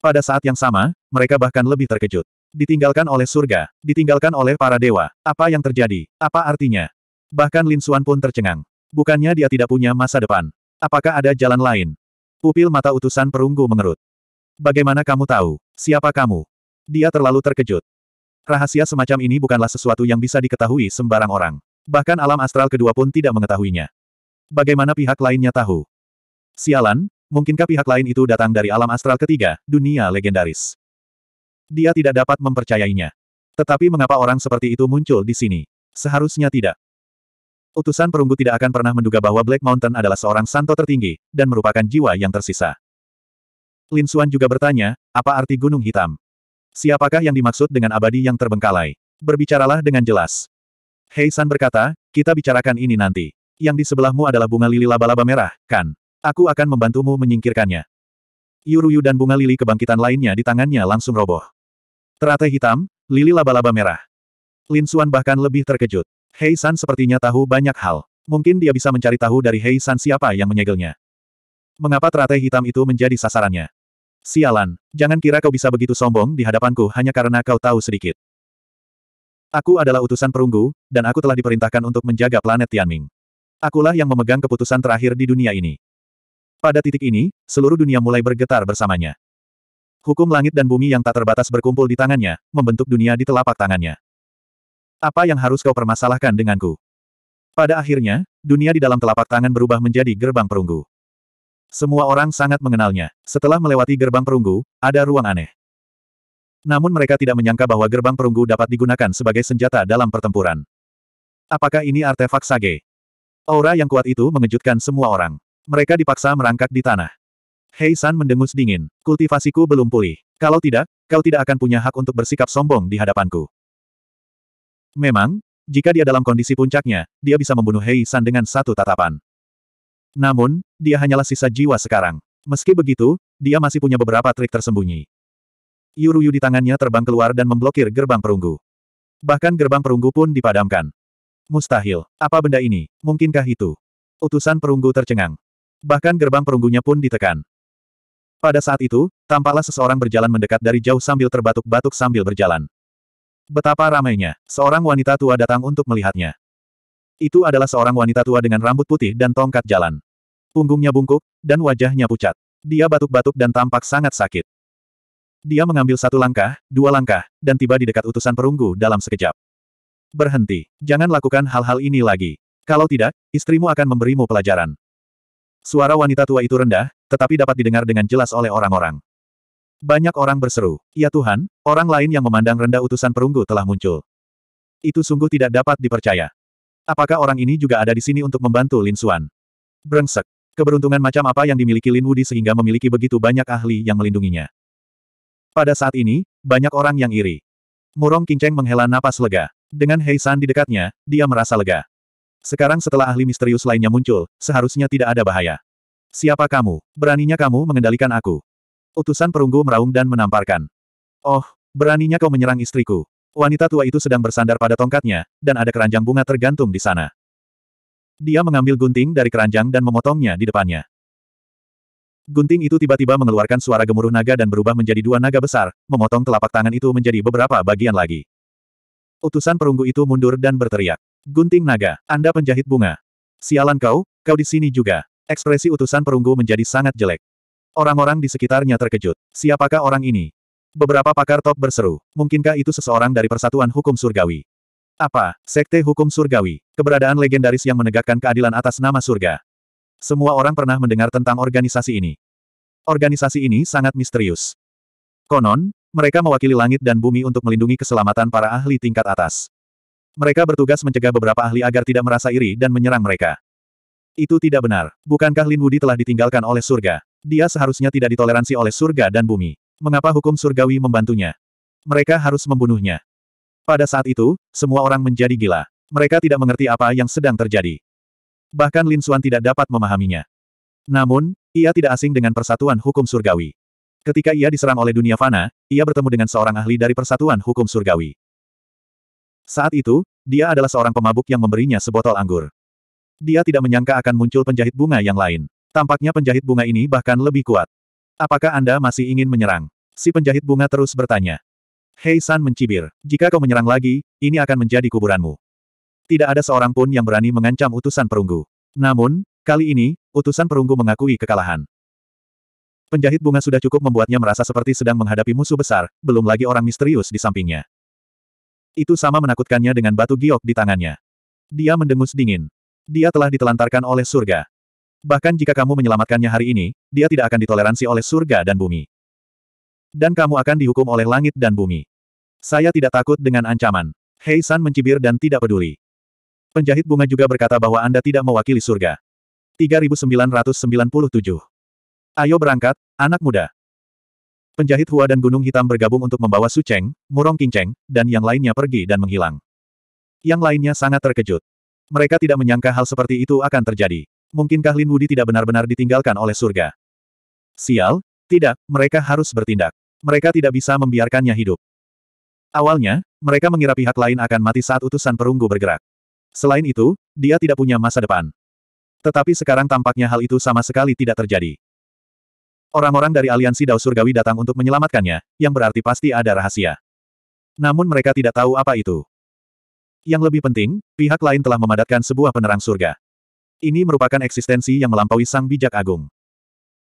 Pada saat yang sama, mereka bahkan lebih terkejut. Ditinggalkan oleh surga, ditinggalkan oleh para dewa. Apa yang terjadi? Apa artinya? Bahkan Lin Xuan pun tercengang. Bukannya dia tidak punya masa depan. Apakah ada jalan lain? Pupil mata utusan perunggu mengerut. Bagaimana kamu tahu? Siapa kamu? Dia terlalu terkejut. Rahasia semacam ini bukanlah sesuatu yang bisa diketahui sembarang orang. Bahkan alam astral kedua pun tidak mengetahuinya. Bagaimana pihak lainnya tahu? Sialan, Mungkinkah pihak lain itu datang dari alam astral ketiga, dunia legendaris? Dia tidak dapat mempercayainya. Tetapi mengapa orang seperti itu muncul di sini? Seharusnya tidak. Utusan perunggu tidak akan pernah menduga bahwa Black Mountain adalah seorang santo tertinggi, dan merupakan jiwa yang tersisa. Lin Xuan juga bertanya, apa arti gunung hitam? Siapakah yang dimaksud dengan abadi yang terbengkalai? Berbicaralah dengan jelas. Hei San berkata, kita bicarakan ini nanti. Yang di sebelahmu adalah bunga lili laba-laba merah, kan? Aku akan membantumu menyingkirkannya. Yuruyu dan bunga lili kebangkitan lainnya di tangannya langsung roboh. Teratai hitam, lili laba-laba merah. Lin Suan bahkan lebih terkejut. Hei San sepertinya tahu banyak hal. Mungkin dia bisa mencari tahu dari Hei San siapa yang menyegelnya. Mengapa teratai hitam itu menjadi sasarannya? Sialan, jangan kira kau bisa begitu sombong di hadapanku hanya karena kau tahu sedikit. Aku adalah utusan perunggu, dan aku telah diperintahkan untuk menjaga planet Tianming. Akulah yang memegang keputusan terakhir di dunia ini. Pada titik ini, seluruh dunia mulai bergetar bersamanya. Hukum langit dan bumi yang tak terbatas berkumpul di tangannya, membentuk dunia di telapak tangannya. Apa yang harus kau permasalahkan denganku? Pada akhirnya, dunia di dalam telapak tangan berubah menjadi gerbang perunggu. Semua orang sangat mengenalnya. Setelah melewati gerbang perunggu, ada ruang aneh. Namun mereka tidak menyangka bahwa gerbang perunggu dapat digunakan sebagai senjata dalam pertempuran. Apakah ini artefak Sage? Aura yang kuat itu mengejutkan semua orang. Mereka dipaksa merangkak di tanah. Hei San mendengus dingin. Kultivasiku belum pulih. Kalau tidak, kau tidak akan punya hak untuk bersikap sombong di hadapanku. Memang, jika dia dalam kondisi puncaknya, dia bisa membunuh Hei San dengan satu tatapan. Namun, dia hanyalah sisa jiwa sekarang. Meski begitu, dia masih punya beberapa trik tersembunyi. Yuruyu di tangannya terbang keluar dan memblokir gerbang perunggu. Bahkan gerbang perunggu pun dipadamkan. Mustahil. Apa benda ini? Mungkinkah itu? Utusan perunggu tercengang. Bahkan gerbang perunggunya pun ditekan. Pada saat itu, tampaklah seseorang berjalan mendekat dari jauh sambil terbatuk-batuk sambil berjalan. Betapa ramainya, seorang wanita tua datang untuk melihatnya. Itu adalah seorang wanita tua dengan rambut putih dan tongkat jalan. Punggungnya bungkuk, dan wajahnya pucat. Dia batuk-batuk dan tampak sangat sakit. Dia mengambil satu langkah, dua langkah, dan tiba di dekat utusan perunggu dalam sekejap. Berhenti. Jangan lakukan hal-hal ini lagi. Kalau tidak, istrimu akan memberimu pelajaran. Suara wanita tua itu rendah, tetapi dapat didengar dengan jelas oleh orang-orang. Banyak orang berseru, Ya Tuhan, orang lain yang memandang rendah utusan perunggu telah muncul. Itu sungguh tidak dapat dipercaya. Apakah orang ini juga ada di sini untuk membantu Lin Suan? Brengsek. Keberuntungan macam apa yang dimiliki Lin Wudi sehingga memiliki begitu banyak ahli yang melindunginya? Pada saat ini, banyak orang yang iri. Murong Kinceng menghela napas lega. Dengan Hei San di dekatnya, dia merasa lega. Sekarang setelah ahli misterius lainnya muncul, seharusnya tidak ada bahaya. Siapa kamu? Beraninya kamu mengendalikan aku? Utusan perunggu meraung dan menamparkan. Oh, beraninya kau menyerang istriku. Wanita tua itu sedang bersandar pada tongkatnya, dan ada keranjang bunga tergantung di sana. Dia mengambil gunting dari keranjang dan memotongnya di depannya. Gunting itu tiba-tiba mengeluarkan suara gemuruh naga dan berubah menjadi dua naga besar, memotong telapak tangan itu menjadi beberapa bagian lagi. Utusan perunggu itu mundur dan berteriak. Gunting naga, Anda penjahit bunga. Sialan kau, kau di sini juga. Ekspresi utusan perunggu menjadi sangat jelek. Orang-orang di sekitarnya terkejut. Siapakah orang ini? Beberapa pakar top berseru. Mungkinkah itu seseorang dari Persatuan Hukum Surgawi? Apa? Sekte Hukum Surgawi. Keberadaan legendaris yang menegakkan keadilan atas nama surga. Semua orang pernah mendengar tentang organisasi ini. Organisasi ini sangat misterius. Konon, mereka mewakili langit dan bumi untuk melindungi keselamatan para ahli tingkat atas. Mereka bertugas mencegah beberapa ahli agar tidak merasa iri dan menyerang mereka. Itu tidak benar. Bukankah Lin Wudi telah ditinggalkan oleh surga? Dia seharusnya tidak ditoleransi oleh surga dan bumi. Mengapa hukum surgawi membantunya? Mereka harus membunuhnya. Pada saat itu, semua orang menjadi gila. Mereka tidak mengerti apa yang sedang terjadi. Bahkan Lin Xuan tidak dapat memahaminya. Namun, ia tidak asing dengan persatuan hukum surgawi. Ketika ia diserang oleh dunia fana, ia bertemu dengan seorang ahli dari persatuan hukum surgawi. Saat itu, dia adalah seorang pemabuk yang memberinya sebotol anggur. Dia tidak menyangka akan muncul penjahit bunga yang lain. Tampaknya penjahit bunga ini bahkan lebih kuat. Apakah Anda masih ingin menyerang? Si penjahit bunga terus bertanya. Hei San mencibir, jika kau menyerang lagi, ini akan menjadi kuburanmu. Tidak ada seorang pun yang berani mengancam utusan perunggu. Namun, kali ini, utusan perunggu mengakui kekalahan. Penjahit bunga sudah cukup membuatnya merasa seperti sedang menghadapi musuh besar, belum lagi orang misterius di sampingnya. Itu sama menakutkannya dengan batu giok di tangannya. Dia mendengus dingin. Dia telah ditelantarkan oleh surga. Bahkan jika kamu menyelamatkannya hari ini, dia tidak akan ditoleransi oleh surga dan bumi. Dan kamu akan dihukum oleh langit dan bumi. Saya tidak takut dengan ancaman. Hei San mencibir dan tidak peduli. Penjahit bunga juga berkata bahwa Anda tidak mewakili surga. 3997. Ayo berangkat, anak muda. Penjahit Hua dan Gunung Hitam bergabung untuk membawa Su Cheng, Murong King dan yang lainnya pergi dan menghilang. Yang lainnya sangat terkejut. Mereka tidak menyangka hal seperti itu akan terjadi. Mungkinkah Lin Wudi tidak benar-benar ditinggalkan oleh surga? Sial, tidak, mereka harus bertindak. Mereka tidak bisa membiarkannya hidup. Awalnya, mereka mengira pihak lain akan mati saat utusan perunggu bergerak. Selain itu, dia tidak punya masa depan. Tetapi sekarang tampaknya hal itu sama sekali tidak terjadi. Orang-orang dari aliansi Dao Surgawi datang untuk menyelamatkannya, yang berarti pasti ada rahasia. Namun mereka tidak tahu apa itu. Yang lebih penting, pihak lain telah memadatkan sebuah penerang surga. Ini merupakan eksistensi yang melampaui sang bijak agung.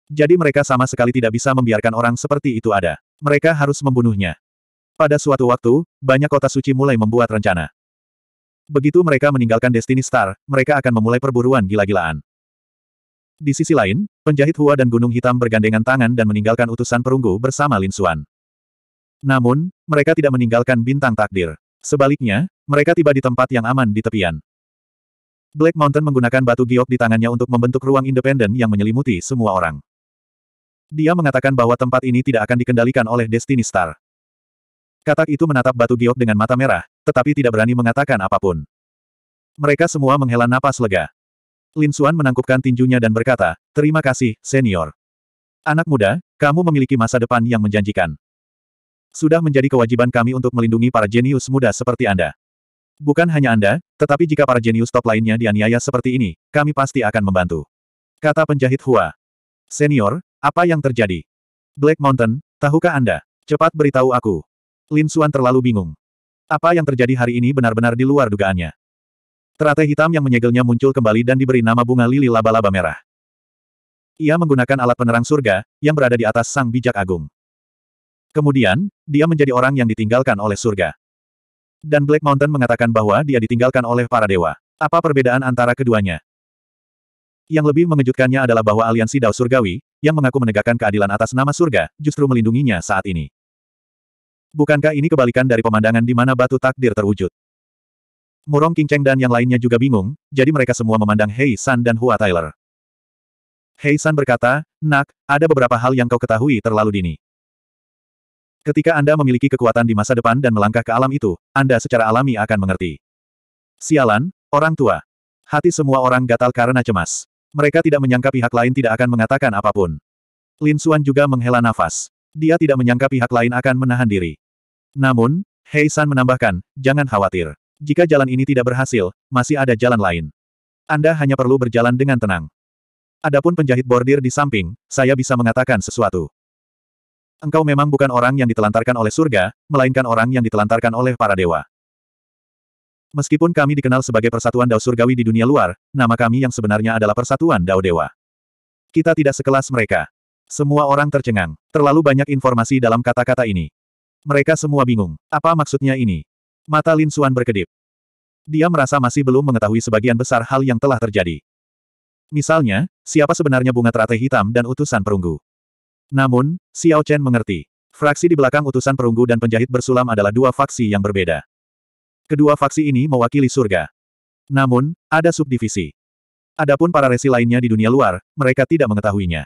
Jadi mereka sama sekali tidak bisa membiarkan orang seperti itu ada. Mereka harus membunuhnya. Pada suatu waktu, banyak kota suci mulai membuat rencana. Begitu mereka meninggalkan Destiny Star, mereka akan memulai perburuan gila-gilaan. Di sisi lain, penjahit Hua dan Gunung Hitam bergandengan tangan dan meninggalkan utusan perunggu bersama Lin Xuan. Namun, mereka tidak meninggalkan bintang takdir. Sebaliknya, mereka tiba di tempat yang aman di tepian. Black Mountain menggunakan batu giok di tangannya untuk membentuk ruang independen yang menyelimuti semua orang. Dia mengatakan bahwa tempat ini tidak akan dikendalikan oleh Destiny Star. Katak itu menatap batu giok dengan mata merah, tetapi tidak berani mengatakan apapun. Mereka semua menghela napas lega. Lin Xuan menangkupkan tinjunya dan berkata, terima kasih, senior. Anak muda, kamu memiliki masa depan yang menjanjikan. Sudah menjadi kewajiban kami untuk melindungi para jenius muda seperti Anda. Bukan hanya Anda, tetapi jika para jenius top lainnya dianiaya seperti ini, kami pasti akan membantu. Kata penjahit Hua. Senior, apa yang terjadi? Black Mountain, tahukah Anda? Cepat beritahu aku. Lin Xuan terlalu bingung. Apa yang terjadi hari ini benar-benar di luar dugaannya. Teratai hitam yang menyegelnya muncul kembali dan diberi nama bunga lili laba-laba merah. Ia menggunakan alat penerang surga, yang berada di atas sang bijak agung. Kemudian, dia menjadi orang yang ditinggalkan oleh surga. Dan Black Mountain mengatakan bahwa dia ditinggalkan oleh para dewa. Apa perbedaan antara keduanya? Yang lebih mengejutkannya adalah bahwa aliansi Dao Surgawi, yang mengaku menegakkan keadilan atas nama surga, justru melindunginya saat ini. Bukankah ini kebalikan dari pemandangan di mana batu takdir terwujud? Murong Qingcheng dan yang lainnya juga bingung, jadi mereka semua memandang Hei San dan Hua Tyler. Hei San berkata, Nak, ada beberapa hal yang kau ketahui terlalu dini. Ketika Anda memiliki kekuatan di masa depan dan melangkah ke alam itu, Anda secara alami akan mengerti. Sialan, orang tua. Hati semua orang gatal karena cemas. Mereka tidak menyangka pihak lain tidak akan mengatakan apapun. Lin Suan juga menghela nafas. Dia tidak menyangka pihak lain akan menahan diri. Namun, Hei San menambahkan, jangan khawatir. Jika jalan ini tidak berhasil, masih ada jalan lain. Anda hanya perlu berjalan dengan tenang. Adapun penjahit bordir di samping, saya bisa mengatakan sesuatu. Engkau memang bukan orang yang ditelantarkan oleh surga, melainkan orang yang ditelantarkan oleh para dewa. Meskipun kami dikenal sebagai persatuan dao surgawi di dunia luar, nama kami yang sebenarnya adalah persatuan dao dewa. Kita tidak sekelas mereka. Semua orang tercengang. Terlalu banyak informasi dalam kata-kata ini. Mereka semua bingung. Apa maksudnya ini? Mata Lin Suan berkedip. Dia merasa masih belum mengetahui sebagian besar hal yang telah terjadi. Misalnya, siapa sebenarnya bunga teratai hitam dan utusan perunggu. Namun, Xiao Chen mengerti. Fraksi di belakang utusan perunggu dan penjahit bersulam adalah dua faksi yang berbeda. Kedua faksi ini mewakili surga. Namun, ada subdivisi. Adapun para resi lainnya di dunia luar, mereka tidak mengetahuinya.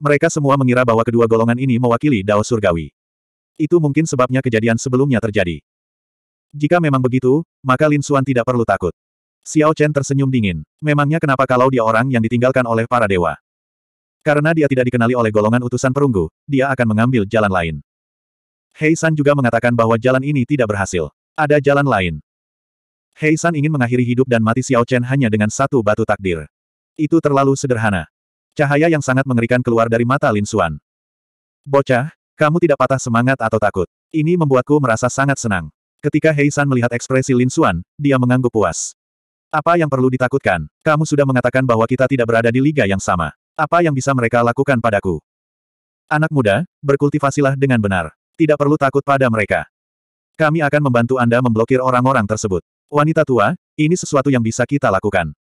Mereka semua mengira bahwa kedua golongan ini mewakili Dao Surgawi. Itu mungkin sebabnya kejadian sebelumnya terjadi. Jika memang begitu, maka Lin Xuan tidak perlu takut. Xiao Chen tersenyum dingin. Memangnya kenapa kalau dia orang yang ditinggalkan oleh para dewa? Karena dia tidak dikenali oleh golongan utusan perunggu, dia akan mengambil jalan lain. Hei San juga mengatakan bahwa jalan ini tidak berhasil. Ada jalan lain. Hei San ingin mengakhiri hidup dan mati Xiao Chen hanya dengan satu batu takdir. Itu terlalu sederhana. Cahaya yang sangat mengerikan keluar dari mata Lin Xuan. Bocah, kamu tidak patah semangat atau takut. Ini membuatku merasa sangat senang. Ketika Hei San melihat ekspresi Lin Xuan, dia mengangguk puas. Apa yang perlu ditakutkan? Kamu sudah mengatakan bahwa kita tidak berada di liga yang sama. Apa yang bisa mereka lakukan padaku? Anak muda, berkultivasilah dengan benar. Tidak perlu takut pada mereka. Kami akan membantu Anda memblokir orang-orang tersebut. Wanita tua, ini sesuatu yang bisa kita lakukan.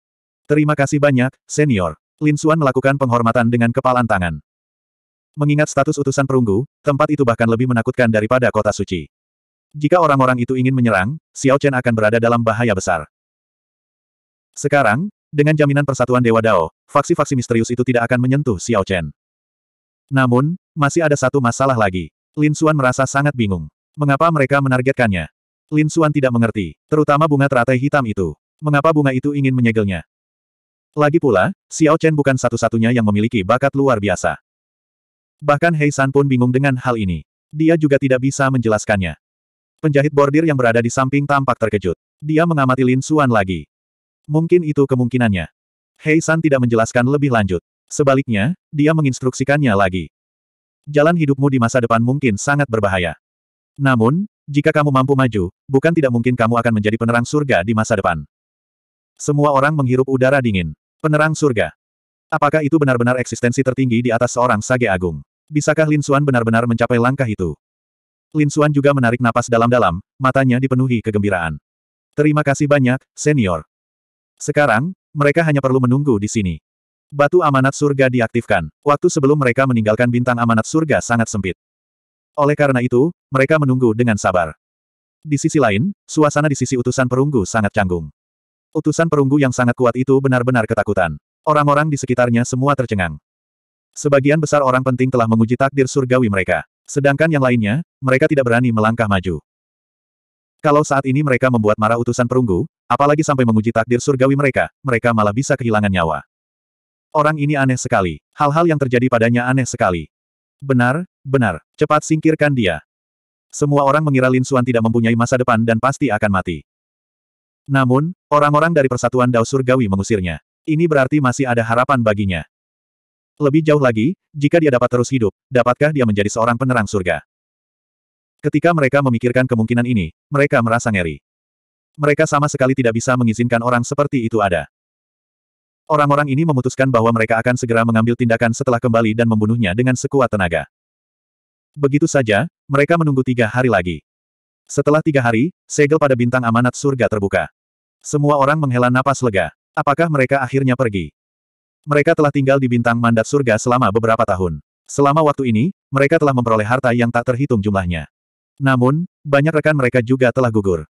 Terima kasih banyak, senior. Lin Xuan melakukan penghormatan dengan kepalan tangan. Mengingat status utusan perunggu, tempat itu bahkan lebih menakutkan daripada kota suci. Jika orang-orang itu ingin menyerang, Xiao Chen akan berada dalam bahaya besar. Sekarang, dengan jaminan persatuan Dewa Dao, faksi-faksi misterius itu tidak akan menyentuh Xiao Chen. Namun, masih ada satu masalah lagi. Lin Xuan merasa sangat bingung. Mengapa mereka menargetkannya? Lin Xuan tidak mengerti, terutama bunga teratai hitam itu. Mengapa bunga itu ingin menyegelnya? Lagi pula, Xiao Chen bukan satu-satunya yang memiliki bakat luar biasa. Bahkan Hei San pun bingung dengan hal ini. Dia juga tidak bisa menjelaskannya. Penjahit bordir yang berada di samping tampak terkejut. Dia mengamati Lin Suan lagi. Mungkin itu kemungkinannya. Hei San tidak menjelaskan lebih lanjut. Sebaliknya, dia menginstruksikannya lagi. Jalan hidupmu di masa depan mungkin sangat berbahaya. Namun, jika kamu mampu maju, bukan tidak mungkin kamu akan menjadi penerang surga di masa depan. Semua orang menghirup udara dingin. Penerang surga. Apakah itu benar-benar eksistensi tertinggi di atas seorang sage agung? Bisakah Lin Suan benar-benar mencapai langkah itu? Lin Suan juga menarik napas dalam-dalam, matanya dipenuhi kegembiraan. Terima kasih banyak, senior. Sekarang, mereka hanya perlu menunggu di sini. Batu amanat surga diaktifkan. Waktu sebelum mereka meninggalkan bintang amanat surga sangat sempit. Oleh karena itu, mereka menunggu dengan sabar. Di sisi lain, suasana di sisi utusan perunggu sangat canggung. Utusan perunggu yang sangat kuat itu benar-benar ketakutan. Orang-orang di sekitarnya semua tercengang. Sebagian besar orang penting telah menguji takdir surgawi mereka. Sedangkan yang lainnya, mereka tidak berani melangkah maju. Kalau saat ini mereka membuat marah utusan perunggu, apalagi sampai menguji takdir surgawi mereka, mereka malah bisa kehilangan nyawa. Orang ini aneh sekali. Hal-hal yang terjadi padanya aneh sekali. Benar, benar. Cepat singkirkan dia. Semua orang mengira Lin Suan tidak mempunyai masa depan dan pasti akan mati. Namun, orang-orang dari Persatuan Dao Surgawi mengusirnya. Ini berarti masih ada harapan baginya. Lebih jauh lagi, jika dia dapat terus hidup, dapatkah dia menjadi seorang penerang surga? Ketika mereka memikirkan kemungkinan ini, mereka merasa ngeri. Mereka sama sekali tidak bisa mengizinkan orang seperti itu ada. Orang-orang ini memutuskan bahwa mereka akan segera mengambil tindakan setelah kembali dan membunuhnya dengan sekuat tenaga. Begitu saja, mereka menunggu tiga hari lagi. Setelah tiga hari, segel pada bintang amanat surga terbuka. Semua orang menghela napas lega. Apakah mereka akhirnya pergi? Mereka telah tinggal di bintang mandat surga selama beberapa tahun. Selama waktu ini, mereka telah memperoleh harta yang tak terhitung jumlahnya. Namun, banyak rekan mereka juga telah gugur.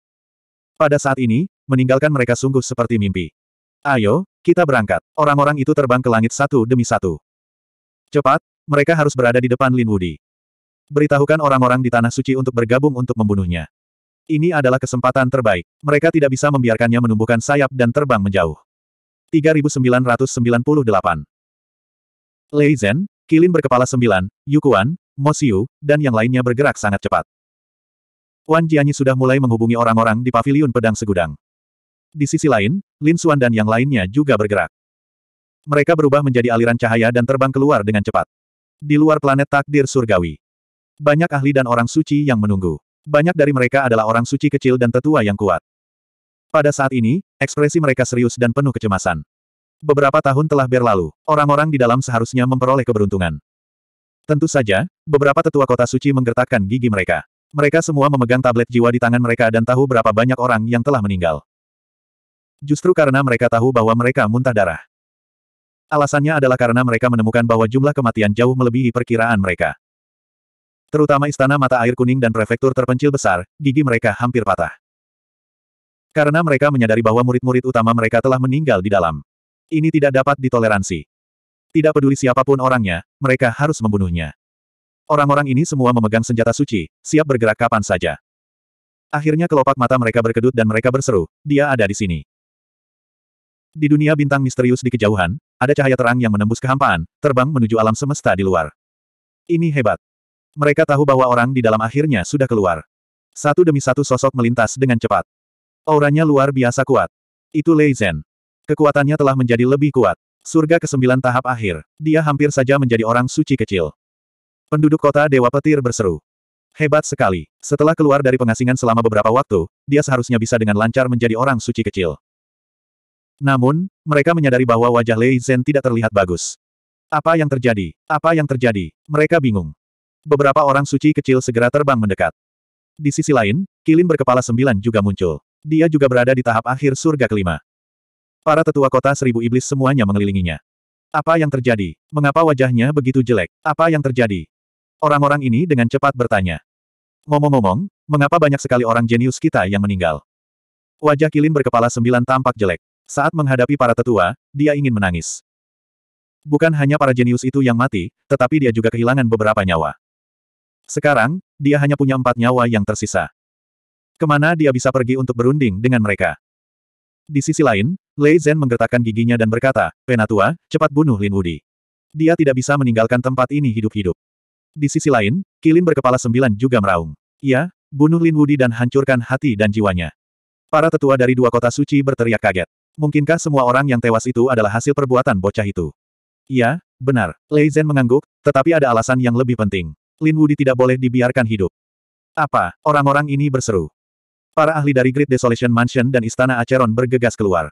Pada saat ini, meninggalkan mereka sungguh seperti mimpi. Ayo, kita berangkat. Orang-orang itu terbang ke langit satu demi satu. Cepat, mereka harus berada di depan Lin Wudi. Beritahukan orang-orang di Tanah Suci untuk bergabung untuk membunuhnya. Ini adalah kesempatan terbaik. Mereka tidak bisa membiarkannya menumbuhkan sayap dan terbang menjauh. 3998. Lei Zhen, Kilin berkepala sembilan, Yukuan, Mosiu, dan yang lainnya bergerak sangat cepat. Wan Jianyi sudah mulai menghubungi orang-orang di paviliun pedang segudang. Di sisi lain, Lin Xuan dan yang lainnya juga bergerak. Mereka berubah menjadi aliran cahaya dan terbang keluar dengan cepat. Di luar planet takdir surgawi. Banyak ahli dan orang suci yang menunggu. Banyak dari mereka adalah orang suci kecil dan tetua yang kuat. Pada saat ini, Ekspresi mereka serius dan penuh kecemasan. Beberapa tahun telah berlalu, orang-orang di dalam seharusnya memperoleh keberuntungan. Tentu saja, beberapa tetua kota suci menggertakkan gigi mereka. Mereka semua memegang tablet jiwa di tangan mereka dan tahu berapa banyak orang yang telah meninggal. Justru karena mereka tahu bahwa mereka muntah darah. Alasannya adalah karena mereka menemukan bahwa jumlah kematian jauh melebihi perkiraan mereka. Terutama istana mata air kuning dan prefektur terpencil besar, gigi mereka hampir patah. Karena mereka menyadari bahwa murid-murid utama mereka telah meninggal di dalam. Ini tidak dapat ditoleransi. Tidak peduli siapapun orangnya, mereka harus membunuhnya. Orang-orang ini semua memegang senjata suci, siap bergerak kapan saja. Akhirnya kelopak mata mereka berkedut dan mereka berseru, dia ada di sini. Di dunia bintang misterius di kejauhan, ada cahaya terang yang menembus kehampaan, terbang menuju alam semesta di luar. Ini hebat. Mereka tahu bahwa orang di dalam akhirnya sudah keluar. Satu demi satu sosok melintas dengan cepat. Auranya luar biasa kuat. Itu Lei Zhen. Kekuatannya telah menjadi lebih kuat. Surga ke kesembilan tahap akhir, dia hampir saja menjadi orang suci kecil. Penduduk kota Dewa Petir berseru. Hebat sekali. Setelah keluar dari pengasingan selama beberapa waktu, dia seharusnya bisa dengan lancar menjadi orang suci kecil. Namun, mereka menyadari bahwa wajah Lei Zhen tidak terlihat bagus. Apa yang terjadi? Apa yang terjadi? Mereka bingung. Beberapa orang suci kecil segera terbang mendekat. Di sisi lain, kilin berkepala sembilan juga muncul dia juga berada di tahap akhir surga kelima. Para tetua kota seribu iblis semuanya mengelilinginya. Apa yang terjadi? Mengapa wajahnya begitu jelek? Apa yang terjadi? Orang-orang ini dengan cepat bertanya. Ngomong-ngomong, mengapa banyak sekali orang jenius kita yang meninggal? Wajah Kilin berkepala sembilan tampak jelek. Saat menghadapi para tetua, dia ingin menangis. Bukan hanya para jenius itu yang mati, tetapi dia juga kehilangan beberapa nyawa. Sekarang, dia hanya punya empat nyawa yang tersisa. Kemana dia bisa pergi untuk berunding dengan mereka? Di sisi lain, Lei Zhen menggertakkan giginya dan berkata, Penatua, cepat bunuh Lin Wudi. Dia tidak bisa meninggalkan tempat ini hidup-hidup. Di sisi lain, Kilin berkepala sembilan juga meraung. Ya, bunuh Lin Wudi dan hancurkan hati dan jiwanya. Para tetua dari dua kota suci berteriak kaget. Mungkinkah semua orang yang tewas itu adalah hasil perbuatan bocah itu? Ya, benar. Lei Zhen mengangguk, tetapi ada alasan yang lebih penting. Lin Wudi tidak boleh dibiarkan hidup. Apa, orang-orang ini berseru. Para ahli dari Great Desolation Mansion dan Istana Acheron bergegas keluar.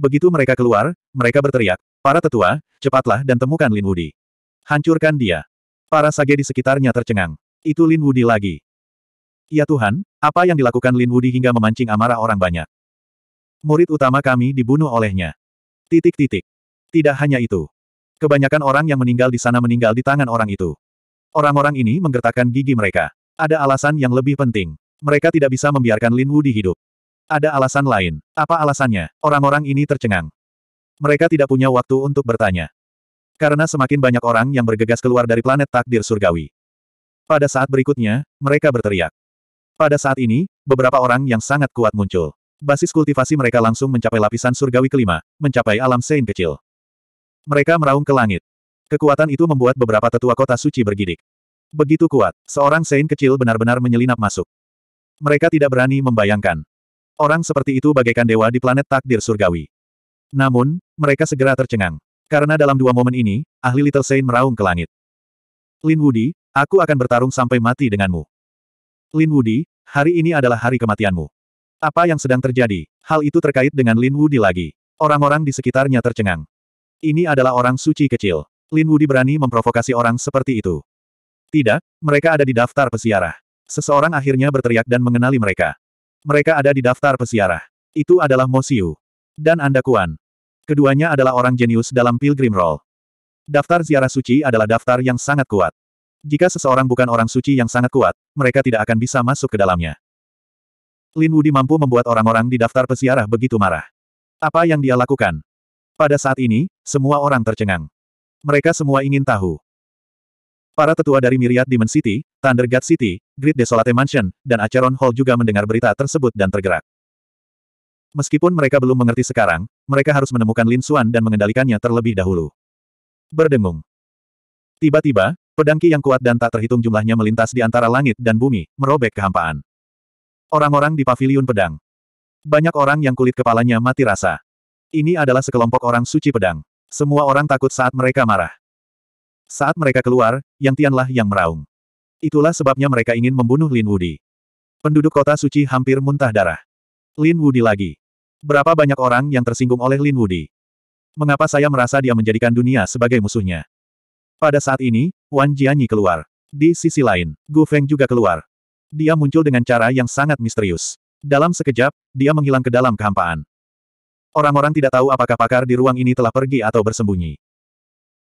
Begitu mereka keluar, mereka berteriak, para tetua, cepatlah dan temukan Lin Wudi. Hancurkan dia. Para sage di sekitarnya tercengang. Itu Lin Wudi lagi. Ya Tuhan, apa yang dilakukan Lin Wudi hingga memancing amarah orang banyak? Murid utama kami dibunuh olehnya. Titik-titik. Tidak hanya itu. Kebanyakan orang yang meninggal di sana meninggal di tangan orang itu. Orang-orang ini menggertakkan gigi mereka. Ada alasan yang lebih penting. Mereka tidak bisa membiarkan Lin Wu hidup. Ada alasan lain. Apa alasannya? Orang-orang ini tercengang. Mereka tidak punya waktu untuk bertanya. Karena semakin banyak orang yang bergegas keluar dari planet takdir surgawi. Pada saat berikutnya, mereka berteriak. Pada saat ini, beberapa orang yang sangat kuat muncul. Basis kultivasi mereka langsung mencapai lapisan surgawi kelima, mencapai alam sein kecil. Mereka meraung ke langit. Kekuatan itu membuat beberapa tetua kota suci bergidik. Begitu kuat, seorang sein kecil benar-benar menyelinap masuk. Mereka tidak berani membayangkan. Orang seperti itu bagaikan dewa di planet takdir surgawi. Namun, mereka segera tercengang. Karena dalam dua momen ini, ahli Little Saint meraung ke langit. Lin Wudi, aku akan bertarung sampai mati denganmu. Lin Wudi, hari ini adalah hari kematianmu. Apa yang sedang terjadi? Hal itu terkait dengan Lin Wudi lagi. Orang-orang di sekitarnya tercengang. Ini adalah orang suci kecil. Lin Wudi berani memprovokasi orang seperti itu. Tidak, mereka ada di daftar pesiarah. Seseorang akhirnya berteriak dan mengenali mereka. Mereka ada di daftar pesiarah. Itu adalah Mosiu. Dan Anda Kuan. Keduanya adalah orang jenius dalam Pilgrim Roll. Daftar ziarah suci adalah daftar yang sangat kuat. Jika seseorang bukan orang suci yang sangat kuat, mereka tidak akan bisa masuk ke dalamnya. Lin Wudi mampu membuat orang-orang di daftar pesiarah begitu marah. Apa yang dia lakukan? Pada saat ini, semua orang tercengang. Mereka semua ingin tahu. Para tetua dari Myriad Demon City, Thunder God City, Great Desolate Mansion, dan Acheron Hall juga mendengar berita tersebut dan tergerak. Meskipun mereka belum mengerti sekarang, mereka harus menemukan Lin Xuan dan mengendalikannya terlebih dahulu. Berdengung. Tiba-tiba, pedangki yang kuat dan tak terhitung jumlahnya melintas di antara langit dan bumi, merobek kehampaan. Orang-orang di paviliun pedang. Banyak orang yang kulit kepalanya mati rasa. Ini adalah sekelompok orang suci pedang. Semua orang takut saat mereka marah. Saat mereka keluar, Yang Tianlah yang meraung. Itulah sebabnya mereka ingin membunuh Lin Wudi. Penduduk kota suci hampir muntah darah. Lin Wudi lagi. Berapa banyak orang yang tersinggung oleh Lin Wudi? Mengapa saya merasa dia menjadikan dunia sebagai musuhnya? Pada saat ini, Wan Jianyi keluar. Di sisi lain, Gu Feng juga keluar. Dia muncul dengan cara yang sangat misterius. Dalam sekejap, dia menghilang ke dalam kehampaan. Orang-orang tidak tahu apakah pakar di ruang ini telah pergi atau bersembunyi.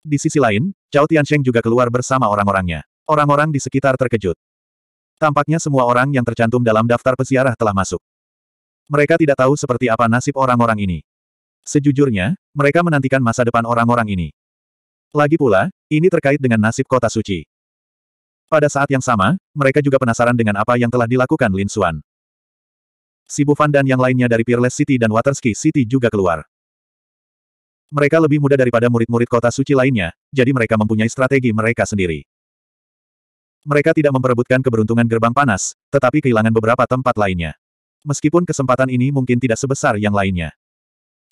Di sisi lain, Zhao Tiansheng juga keluar bersama orang-orangnya. Orang-orang di sekitar terkejut. Tampaknya semua orang yang tercantum dalam daftar peziarah telah masuk. Mereka tidak tahu seperti apa nasib orang-orang ini. Sejujurnya, mereka menantikan masa depan orang-orang ini. Lagi pula, ini terkait dengan nasib kota suci. Pada saat yang sama, mereka juga penasaran dengan apa yang telah dilakukan Lin Xuan. Si Bufan dan yang lainnya dari Peerless City dan Waterski City juga keluar. Mereka lebih muda daripada murid-murid kota suci lainnya, jadi mereka mempunyai strategi mereka sendiri. Mereka tidak memperebutkan keberuntungan gerbang panas, tetapi kehilangan beberapa tempat lainnya. Meskipun kesempatan ini mungkin tidak sebesar yang lainnya.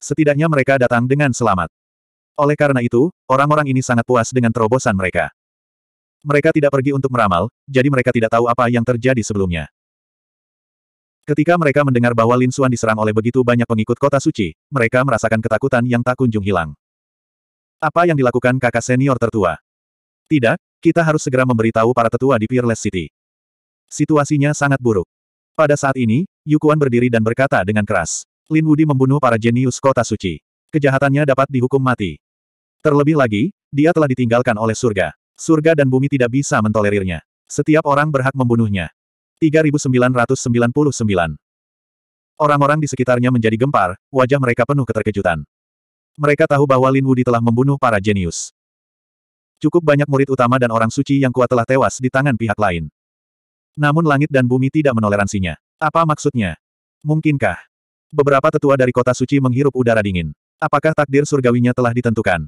Setidaknya mereka datang dengan selamat. Oleh karena itu, orang-orang ini sangat puas dengan terobosan mereka. Mereka tidak pergi untuk meramal, jadi mereka tidak tahu apa yang terjadi sebelumnya. Ketika mereka mendengar bahwa Lin Suan diserang oleh begitu banyak pengikut kota suci, mereka merasakan ketakutan yang tak kunjung hilang. Apa yang dilakukan kakak senior tertua? Tidak, kita harus segera memberitahu para tetua di Peerless City. Situasinya sangat buruk. Pada saat ini, Yukuan berdiri dan berkata dengan keras. Lin Wudi membunuh para jenius kota suci. Kejahatannya dapat dihukum mati. Terlebih lagi, dia telah ditinggalkan oleh surga. Surga dan bumi tidak bisa mentolerirnya. Setiap orang berhak membunuhnya. 3999. Orang-orang di sekitarnya menjadi gempar, wajah mereka penuh keterkejutan. Mereka tahu bahwa Lin Wudi telah membunuh para jenius. Cukup banyak murid utama dan orang suci yang kuat telah tewas di tangan pihak lain. Namun langit dan bumi tidak menoleransinya. Apa maksudnya? Mungkinkah? Beberapa tetua dari kota suci menghirup udara dingin. Apakah takdir surgawinya telah ditentukan?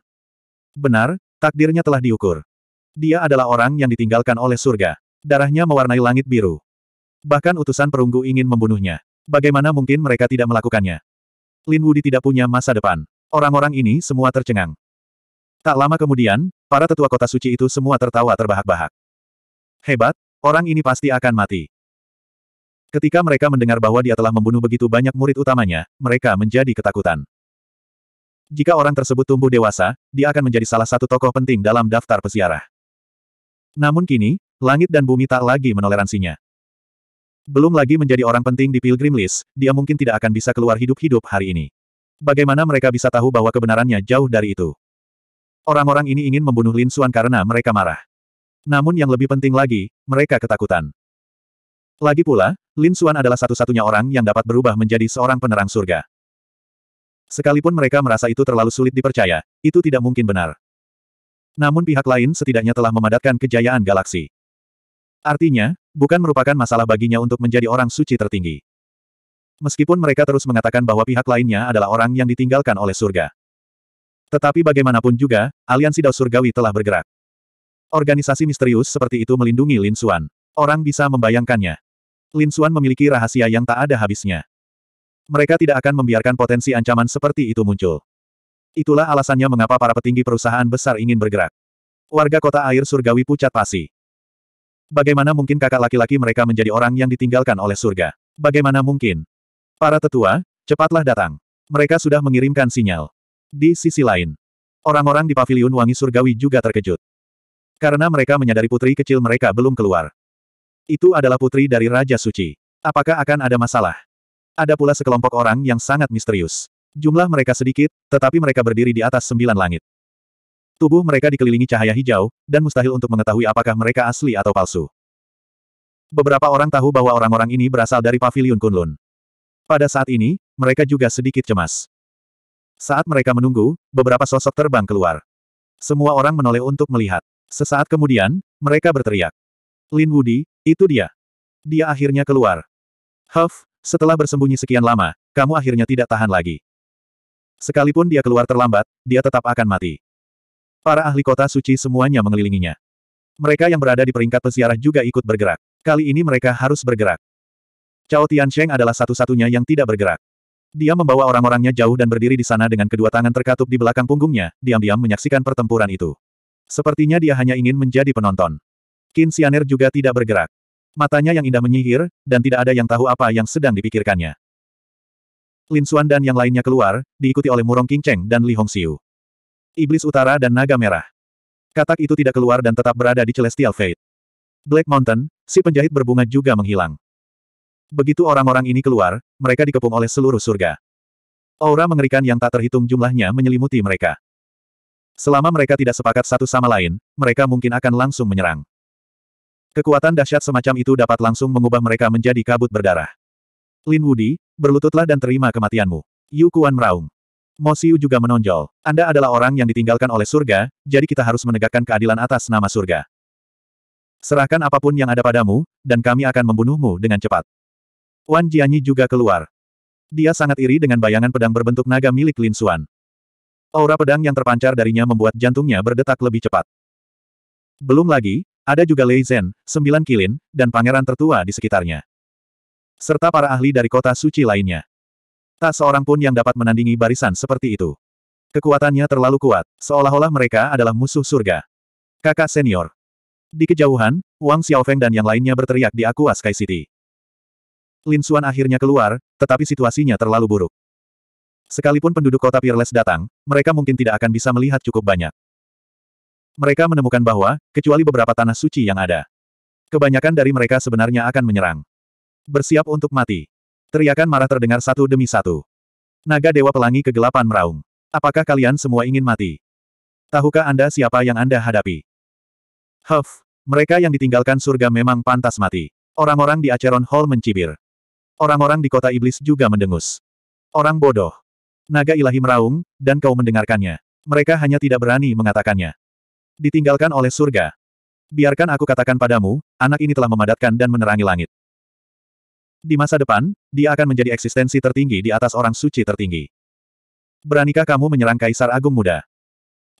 Benar, takdirnya telah diukur. Dia adalah orang yang ditinggalkan oleh surga. Darahnya mewarnai langit biru. Bahkan utusan perunggu ingin membunuhnya. Bagaimana mungkin mereka tidak melakukannya? Lin Wudi tidak punya masa depan. Orang-orang ini semua tercengang. Tak lama kemudian, para tetua kota suci itu semua tertawa terbahak-bahak. Hebat, orang ini pasti akan mati. Ketika mereka mendengar bahwa dia telah membunuh begitu banyak murid utamanya, mereka menjadi ketakutan. Jika orang tersebut tumbuh dewasa, dia akan menjadi salah satu tokoh penting dalam daftar peziarah. Namun kini, langit dan bumi tak lagi menoleransinya. Belum lagi menjadi orang penting di Pilgrim List, dia mungkin tidak akan bisa keluar hidup-hidup hari ini. Bagaimana mereka bisa tahu bahwa kebenarannya jauh dari itu? Orang-orang ini ingin membunuh Lin Xuan karena mereka marah. Namun yang lebih penting lagi, mereka ketakutan. Lagi pula, Lin Xuan adalah satu-satunya orang yang dapat berubah menjadi seorang penerang surga. Sekalipun mereka merasa itu terlalu sulit dipercaya, itu tidak mungkin benar. Namun pihak lain setidaknya telah memadatkan kejayaan galaksi. Artinya, Bukan merupakan masalah baginya untuk menjadi orang suci tertinggi. Meskipun mereka terus mengatakan bahwa pihak lainnya adalah orang yang ditinggalkan oleh surga. Tetapi bagaimanapun juga, aliansi Dao Surgawi telah bergerak. Organisasi misterius seperti itu melindungi Lin Xuan. Orang bisa membayangkannya. Lin Xuan memiliki rahasia yang tak ada habisnya. Mereka tidak akan membiarkan potensi ancaman seperti itu muncul. Itulah alasannya mengapa para petinggi perusahaan besar ingin bergerak. Warga kota air surgawi pucat pasi. Bagaimana mungkin kakak laki-laki mereka menjadi orang yang ditinggalkan oleh surga? Bagaimana mungkin? Para tetua, cepatlah datang. Mereka sudah mengirimkan sinyal. Di sisi lain, orang-orang di paviliun wangi surgawi juga terkejut. Karena mereka menyadari putri kecil mereka belum keluar. Itu adalah putri dari Raja Suci. Apakah akan ada masalah? Ada pula sekelompok orang yang sangat misterius. Jumlah mereka sedikit, tetapi mereka berdiri di atas sembilan langit. Tubuh mereka dikelilingi cahaya hijau, dan mustahil untuk mengetahui apakah mereka asli atau palsu. Beberapa orang tahu bahwa orang-orang ini berasal dari Paviliun Kunlun. Pada saat ini, mereka juga sedikit cemas. Saat mereka menunggu, beberapa sosok terbang keluar. Semua orang menoleh untuk melihat. Sesaat kemudian, mereka berteriak. Lin Woody, itu dia. Dia akhirnya keluar. Huff, setelah bersembunyi sekian lama, kamu akhirnya tidak tahan lagi. Sekalipun dia keluar terlambat, dia tetap akan mati. Para ahli kota suci semuanya mengelilinginya. Mereka yang berada di peringkat peziarah juga ikut bergerak. Kali ini mereka harus bergerak. Cao Tiansheng adalah satu-satunya yang tidak bergerak. Dia membawa orang-orangnya jauh dan berdiri di sana dengan kedua tangan terkatup di belakang punggungnya, diam-diam menyaksikan pertempuran itu. Sepertinya dia hanya ingin menjadi penonton. Qin Xianer juga tidak bergerak. Matanya yang indah menyihir, dan tidak ada yang tahu apa yang sedang dipikirkannya. Lin Xuan dan yang lainnya keluar, diikuti oleh Murong King Cheng dan Li Hong Hongxiu. Iblis Utara dan Naga Merah. Katak itu tidak keluar dan tetap berada di Celestial Fate. Black Mountain, si penjahit berbunga juga menghilang. Begitu orang-orang ini keluar, mereka dikepung oleh seluruh surga. Aura mengerikan yang tak terhitung jumlahnya menyelimuti mereka. Selama mereka tidak sepakat satu sama lain, mereka mungkin akan langsung menyerang. Kekuatan dahsyat semacam itu dapat langsung mengubah mereka menjadi kabut berdarah. Lin Wudi, berlututlah dan terima kematianmu. Yu Kuan meraung. Mo Xiu juga menonjol. Anda adalah orang yang ditinggalkan oleh surga, jadi kita harus menegakkan keadilan atas nama surga. Serahkan apapun yang ada padamu, dan kami akan membunuhmu dengan cepat. Wan Jianyi juga keluar. Dia sangat iri dengan bayangan pedang berbentuk naga milik Lin Xuan. Aura pedang yang terpancar darinya membuat jantungnya berdetak lebih cepat. Belum lagi, ada juga Lei Zhen, sembilan kilin, dan pangeran tertua di sekitarnya. Serta para ahli dari kota suci lainnya. Tak seorang pun yang dapat menandingi barisan seperti itu. Kekuatannya terlalu kuat, seolah-olah mereka adalah musuh surga. Kakak senior. Di kejauhan, Wang Xiaofeng dan yang lainnya berteriak di Aqua Sky City. Lin Xuan akhirnya keluar, tetapi situasinya terlalu buruk. Sekalipun penduduk kota Peerless datang, mereka mungkin tidak akan bisa melihat cukup banyak. Mereka menemukan bahwa, kecuali beberapa tanah suci yang ada, kebanyakan dari mereka sebenarnya akan menyerang. Bersiap untuk mati. Teriakan marah terdengar satu demi satu. Naga Dewa Pelangi kegelapan meraung. Apakah kalian semua ingin mati? Tahukah Anda siapa yang Anda hadapi? Huff, mereka yang ditinggalkan surga memang pantas mati. Orang-orang di Acheron Hall mencibir. Orang-orang di kota iblis juga mendengus. Orang bodoh. Naga ilahi meraung, dan kau mendengarkannya. Mereka hanya tidak berani mengatakannya. Ditinggalkan oleh surga. Biarkan aku katakan padamu, anak ini telah memadatkan dan menerangi langit. Di masa depan, dia akan menjadi eksistensi tertinggi di atas orang suci tertinggi. Beranikah kamu menyerang Kaisar Agung Muda?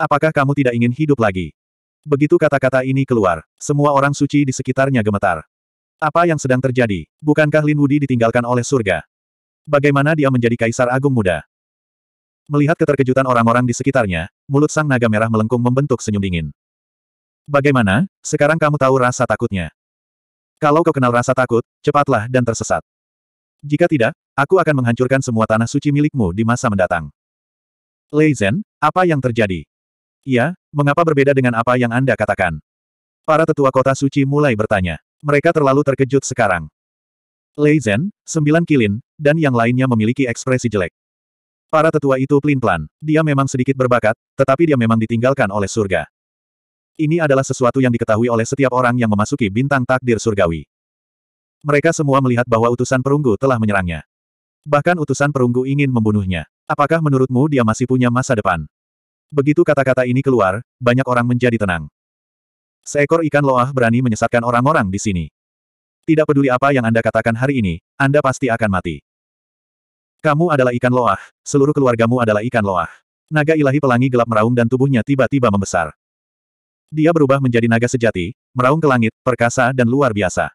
Apakah kamu tidak ingin hidup lagi? Begitu kata-kata ini keluar, semua orang suci di sekitarnya gemetar. Apa yang sedang terjadi? Bukankah Lin Wudi ditinggalkan oleh surga? Bagaimana dia menjadi Kaisar Agung Muda? Melihat keterkejutan orang-orang di sekitarnya, mulut sang naga merah melengkung membentuk senyum dingin. Bagaimana, sekarang kamu tahu rasa takutnya? Kalau kau kenal rasa takut, cepatlah dan tersesat. Jika tidak, aku akan menghancurkan semua tanah suci milikmu di masa mendatang. Lei Zhen, apa yang terjadi? Iya, mengapa berbeda dengan apa yang Anda katakan? Para tetua kota suci mulai bertanya. Mereka terlalu terkejut sekarang. Lei Zhen, sembilan kilin, dan yang lainnya memiliki ekspresi jelek. Para tetua itu pelin-pelan. Dia memang sedikit berbakat, tetapi dia memang ditinggalkan oleh surga. Ini adalah sesuatu yang diketahui oleh setiap orang yang memasuki bintang takdir surgawi. Mereka semua melihat bahwa utusan perunggu telah menyerangnya. Bahkan utusan perunggu ingin membunuhnya. Apakah menurutmu dia masih punya masa depan? Begitu kata-kata ini keluar, banyak orang menjadi tenang. Seekor ikan loah berani menyesatkan orang-orang di sini. Tidak peduli apa yang Anda katakan hari ini, Anda pasti akan mati. Kamu adalah ikan loah, seluruh keluargamu adalah ikan loah. Naga ilahi pelangi gelap meraung dan tubuhnya tiba-tiba membesar. Dia berubah menjadi naga sejati, meraung ke langit, perkasa dan luar biasa.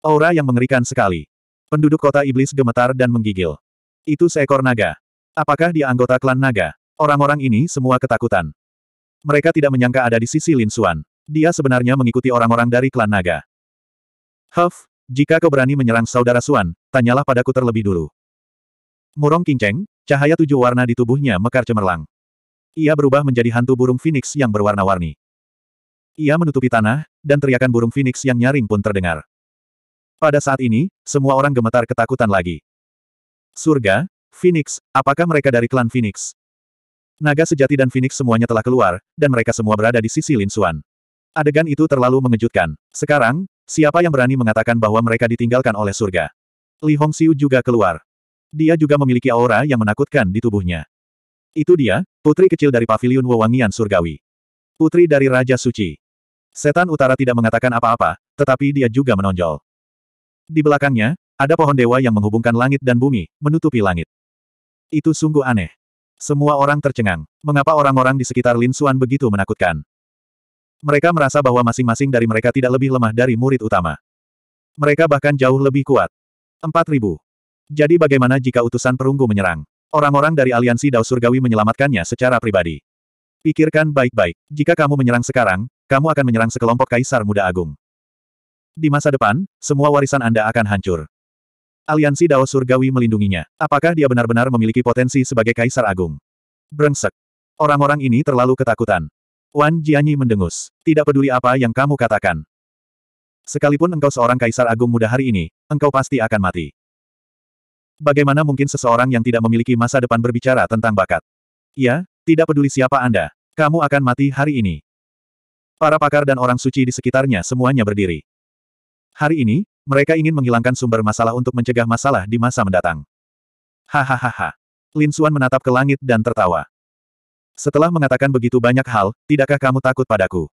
Aura yang mengerikan sekali. Penduduk kota iblis gemetar dan menggigil. Itu seekor naga. Apakah dia anggota klan naga? Orang-orang ini semua ketakutan. Mereka tidak menyangka ada di sisi Lin Suan. Dia sebenarnya mengikuti orang-orang dari klan naga. Huff, jika kau berani menyerang saudara Suan, tanyalah padaku terlebih dulu. Murong kinceng, cahaya tujuh warna di tubuhnya mekar cemerlang. Ia berubah menjadi hantu burung phoenix yang berwarna-warni. Ia menutupi tanah, dan teriakan burung Phoenix yang nyaring pun terdengar. Pada saat ini, semua orang gemetar ketakutan lagi. Surga, Phoenix, apakah mereka dari klan Phoenix? Naga sejati dan Phoenix semuanya telah keluar, dan mereka semua berada di sisi Lin Xuan. Adegan itu terlalu mengejutkan. Sekarang, siapa yang berani mengatakan bahwa mereka ditinggalkan oleh surga? Li hong xiu juga keluar. Dia juga memiliki aura yang menakutkan di tubuhnya. Itu dia, putri kecil dari pavilion wewangian surgawi. Putri dari Raja Suci. Setan utara tidak mengatakan apa-apa, tetapi dia juga menonjol. Di belakangnya, ada pohon dewa yang menghubungkan langit dan bumi, menutupi langit. Itu sungguh aneh. Semua orang tercengang. Mengapa orang-orang di sekitar Lin Xuan begitu menakutkan? Mereka merasa bahwa masing-masing dari mereka tidak lebih lemah dari murid utama. Mereka bahkan jauh lebih kuat. 4000. Jadi bagaimana jika utusan perunggu menyerang? Orang-orang dari aliansi Dao Surgawi menyelamatkannya secara pribadi. Pikirkan baik-baik. Jika kamu menyerang sekarang, kamu akan menyerang sekelompok kaisar muda agung. Di masa depan, semua warisan Anda akan hancur. Aliansi Dao Surgawi melindunginya. Apakah dia benar-benar memiliki potensi sebagai kaisar agung? Brengsek. Orang-orang ini terlalu ketakutan. Wan Jianyi mendengus. Tidak peduli apa yang kamu katakan. Sekalipun engkau seorang kaisar agung muda hari ini, engkau pasti akan mati. Bagaimana mungkin seseorang yang tidak memiliki masa depan berbicara tentang bakat? Ya, tidak peduli siapa Anda. Kamu akan mati hari ini. Para pakar dan orang suci di sekitarnya semuanya berdiri. Hari ini, mereka ingin menghilangkan sumber masalah untuk mencegah masalah di masa mendatang. Hahaha. Lin Suan menatap ke langit dan tertawa. Setelah mengatakan begitu banyak hal, tidakkah kamu takut padaku?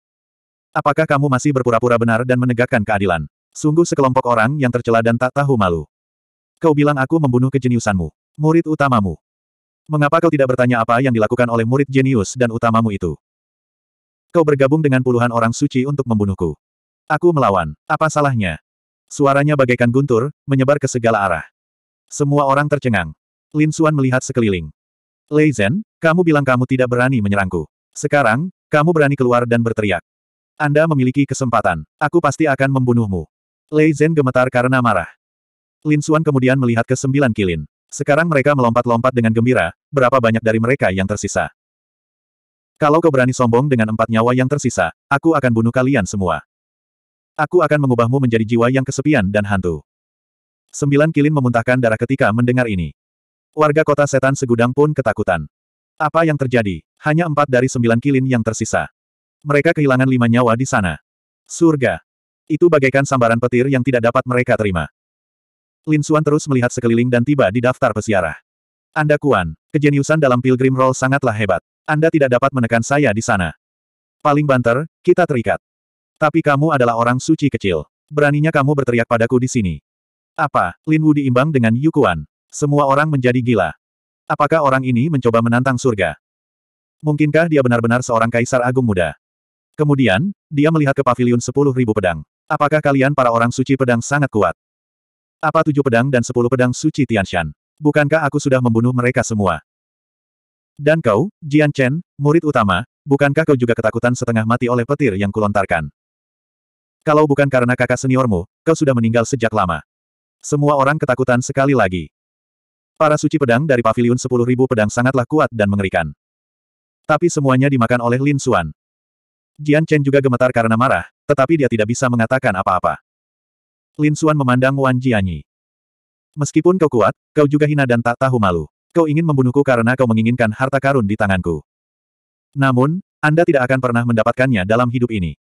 Apakah kamu masih berpura-pura benar dan menegakkan keadilan? Sungguh sekelompok orang yang tercela dan tak tahu malu. Kau bilang aku membunuh kejeniusanmu, murid utamamu. Mengapa kau tidak bertanya apa yang dilakukan oleh murid jenius dan utamamu itu? Kau bergabung dengan puluhan orang suci untuk membunuhku. Aku melawan. Apa salahnya? Suaranya bagaikan guntur, menyebar ke segala arah. Semua orang tercengang. Lin Suan melihat sekeliling. Lei Zhen, kamu bilang kamu tidak berani menyerangku. Sekarang, kamu berani keluar dan berteriak. Anda memiliki kesempatan. Aku pasti akan membunuhmu. Lei Zhen gemetar karena marah. Lin Suan kemudian melihat ke sembilan kilin. Sekarang mereka melompat-lompat dengan gembira, berapa banyak dari mereka yang tersisa. Kalau kau berani sombong dengan empat nyawa yang tersisa, aku akan bunuh kalian semua. Aku akan mengubahmu menjadi jiwa yang kesepian dan hantu. Sembilan kilin memuntahkan darah ketika mendengar ini. Warga kota setan segudang pun ketakutan. Apa yang terjadi? Hanya empat dari sembilan kilin yang tersisa. Mereka kehilangan lima nyawa di sana. Surga. Itu bagaikan sambaran petir yang tidak dapat mereka terima. Lin Xuan terus melihat sekeliling dan tiba di daftar pesiarah. Anda Kuan, kejeniusan dalam Pilgrim Roll sangatlah hebat. Anda tidak dapat menekan saya di sana. Paling banter, kita terikat. Tapi kamu adalah orang suci kecil. Beraninya kamu berteriak padaku di sini. Apa? Lin Wu diimbang dengan Yukuan. Semua orang menjadi gila. Apakah orang ini mencoba menantang surga? Mungkinkah dia benar-benar seorang kaisar agung muda? Kemudian, dia melihat ke pavilion sepuluh ribu pedang. Apakah kalian para orang suci pedang sangat kuat? Apa tujuh pedang dan sepuluh pedang suci Tian Shan? Bukankah aku sudah membunuh mereka semua? Dan kau, Jian Chen, murid utama, bukankah kau juga ketakutan setengah mati oleh petir yang kulontarkan? Kalau bukan karena kakak seniormu, kau sudah meninggal sejak lama. Semua orang ketakutan sekali lagi. Para suci pedang dari pavilion 10.000 pedang sangatlah kuat dan mengerikan. Tapi semuanya dimakan oleh Lin Xuan. Jian Chen juga gemetar karena marah, tetapi dia tidak bisa mengatakan apa-apa. Lin Xuan memandang Wan Jianyi. Meskipun kau kuat, kau juga hina dan tak tahu malu. Kau ingin membunuhku karena kau menginginkan harta karun di tanganku. Namun, Anda tidak akan pernah mendapatkannya dalam hidup ini.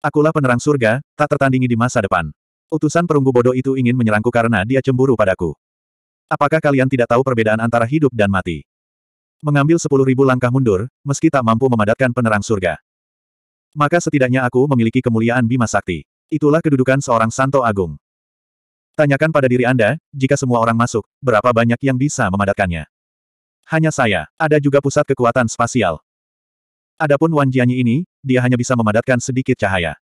Akulah penerang surga, tak tertandingi di masa depan. Utusan perunggu bodoh itu ingin menyerangku karena dia cemburu padaku. Apakah kalian tidak tahu perbedaan antara hidup dan mati? Mengambil sepuluh ribu langkah mundur, meski tak mampu memadatkan penerang surga. Maka setidaknya aku memiliki kemuliaan Bima Sakti. Itulah kedudukan seorang Santo Agung. Tanyakan pada diri Anda, jika semua orang masuk, berapa banyak yang bisa memadatkannya? Hanya saya. Ada juga pusat kekuatan spasial. Adapun Wan Jianyi ini, dia hanya bisa memadatkan sedikit cahaya.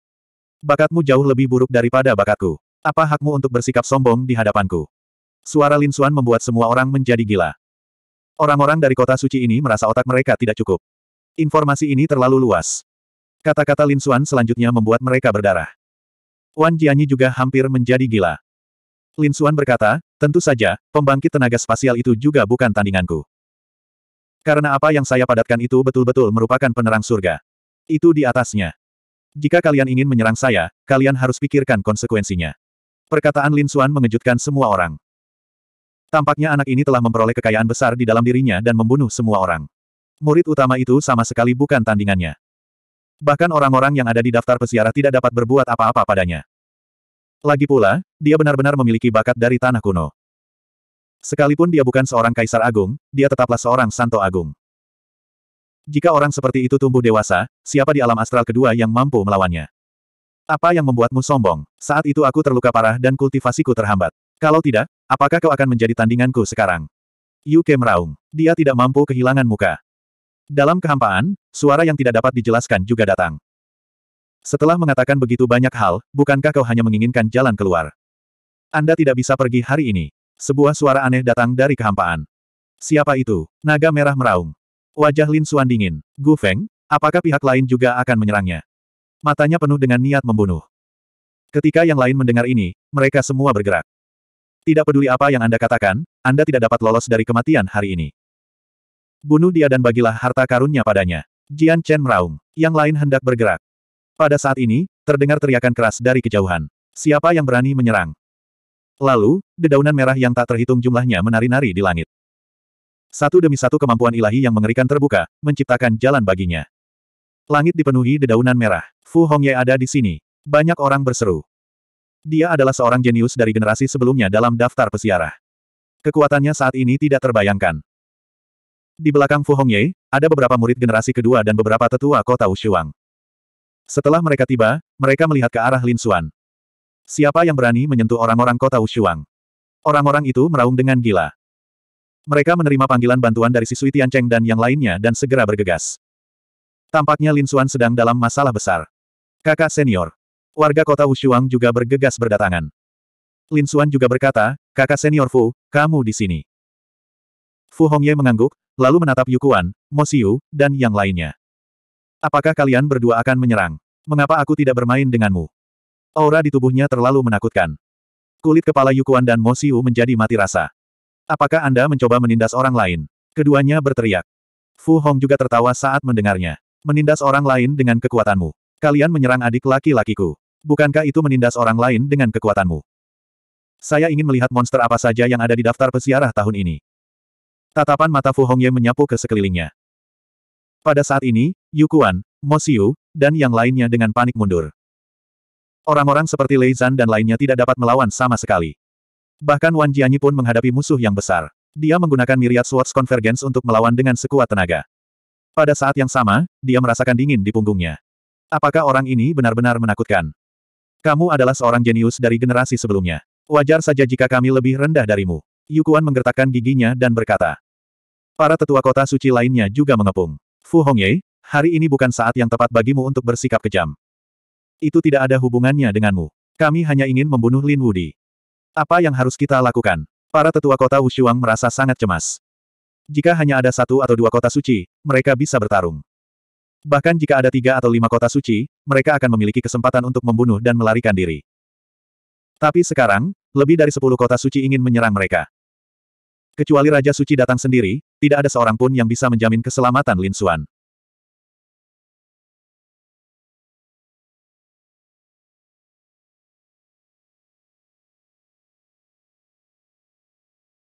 Bakatmu jauh lebih buruk daripada bakatku. Apa hakmu untuk bersikap sombong di hadapanku? Suara Lin suan membuat semua orang menjadi gila. Orang-orang dari kota suci ini merasa otak mereka tidak cukup. Informasi ini terlalu luas. Kata-kata Lin suan selanjutnya membuat mereka berdarah. Wan Jianyi juga hampir menjadi gila. Lin Suan berkata, tentu saja, pembangkit tenaga spasial itu juga bukan tandinganku. Karena apa yang saya padatkan itu betul-betul merupakan penerang surga. Itu di atasnya. Jika kalian ingin menyerang saya, kalian harus pikirkan konsekuensinya. Perkataan Lin Suan mengejutkan semua orang. Tampaknya anak ini telah memperoleh kekayaan besar di dalam dirinya dan membunuh semua orang. Murid utama itu sama sekali bukan tandingannya. Bahkan orang-orang yang ada di daftar peziarah tidak dapat berbuat apa-apa padanya. Lagi pula, dia benar-benar memiliki bakat dari tanah kuno. Sekalipun dia bukan seorang kaisar agung, dia tetaplah seorang santo agung. Jika orang seperti itu tumbuh dewasa, siapa di alam astral kedua yang mampu melawannya? Apa yang membuatmu sombong? Saat itu aku terluka parah dan kultivasiku terhambat. Kalau tidak, apakah kau akan menjadi tandinganku sekarang? Yuke meraung. Dia tidak mampu kehilangan muka. Dalam kehampaan, suara yang tidak dapat dijelaskan juga datang. Setelah mengatakan begitu banyak hal, bukankah kau hanya menginginkan jalan keluar? Anda tidak bisa pergi hari ini. Sebuah suara aneh datang dari kehampaan. Siapa itu? Naga merah meraung. Wajah Lin Suan dingin. Gu Feng, apakah pihak lain juga akan menyerangnya? Matanya penuh dengan niat membunuh. Ketika yang lain mendengar ini, mereka semua bergerak. Tidak peduli apa yang Anda katakan, Anda tidak dapat lolos dari kematian hari ini. Bunuh dia dan bagilah harta karunnya padanya. Jian Chen meraung. Yang lain hendak bergerak. Pada saat ini, terdengar teriakan keras dari kejauhan. Siapa yang berani menyerang? Lalu, dedaunan merah yang tak terhitung jumlahnya menari-nari di langit. Satu demi satu kemampuan ilahi yang mengerikan terbuka, menciptakan jalan baginya. Langit dipenuhi dedaunan merah. Fu Hongye ada di sini. Banyak orang berseru. Dia adalah seorang jenius dari generasi sebelumnya dalam daftar pesiarah. Kekuatannya saat ini tidak terbayangkan. Di belakang Fu Hongye, ada beberapa murid generasi kedua dan beberapa tetua kota Ushuang. Setelah mereka tiba, mereka melihat ke arah Lin Xuan. Siapa yang berani menyentuh orang-orang kota Wushuang? Orang-orang itu meraung dengan gila. Mereka menerima panggilan bantuan dari Sisui Sui Tiancheng dan yang lainnya dan segera bergegas. Tampaknya Lin Xuan sedang dalam masalah besar. Kakak senior. Warga kota Wushuang juga bergegas berdatangan. Lin Xuan juga berkata, kakak senior Fu, kamu di sini. Fu Hongye mengangguk, lalu menatap Yukuan, Mosiu, dan yang lainnya. Apakah kalian berdua akan menyerang? Mengapa aku tidak bermain denganmu? Aura di tubuhnya terlalu menakutkan. Kulit kepala Yukuan dan Mosiu menjadi mati rasa. Apakah Anda mencoba menindas orang lain? Keduanya berteriak. Fu Hong juga tertawa saat mendengarnya. Menindas orang lain dengan kekuatanmu. Kalian menyerang adik laki-lakiku. Bukankah itu menindas orang lain dengan kekuatanmu? Saya ingin melihat monster apa saja yang ada di daftar pesiarah tahun ini. Tatapan mata Fu Hongye menyapu ke sekelilingnya. Pada saat ini, Yukuan, Mosiu, dan yang lainnya dengan panik mundur. Orang-orang seperti Lei Zan dan lainnya tidak dapat melawan sama sekali. Bahkan Wan Jianyi pun menghadapi musuh yang besar. Dia menggunakan miriat Swords Convergence untuk melawan dengan sekuat tenaga. Pada saat yang sama, dia merasakan dingin di punggungnya. Apakah orang ini benar-benar menakutkan? Kamu adalah seorang jenius dari generasi sebelumnya. Wajar saja jika kami lebih rendah darimu. Yukuan menggertakkan giginya dan berkata. Para tetua kota suci lainnya juga mengepung. Fu Hongye, hari ini bukan saat yang tepat bagimu untuk bersikap kejam. Itu tidak ada hubungannya denganmu. Kami hanya ingin membunuh Lin Wudi. Apa yang harus kita lakukan? Para tetua kota Wushuang merasa sangat cemas. Jika hanya ada satu atau dua kota suci, mereka bisa bertarung. Bahkan jika ada tiga atau lima kota suci, mereka akan memiliki kesempatan untuk membunuh dan melarikan diri. Tapi sekarang, lebih dari sepuluh kota suci ingin menyerang mereka. Kecuali Raja Suci datang sendiri, tidak ada seorang pun yang bisa menjamin keselamatan Lin Xuan.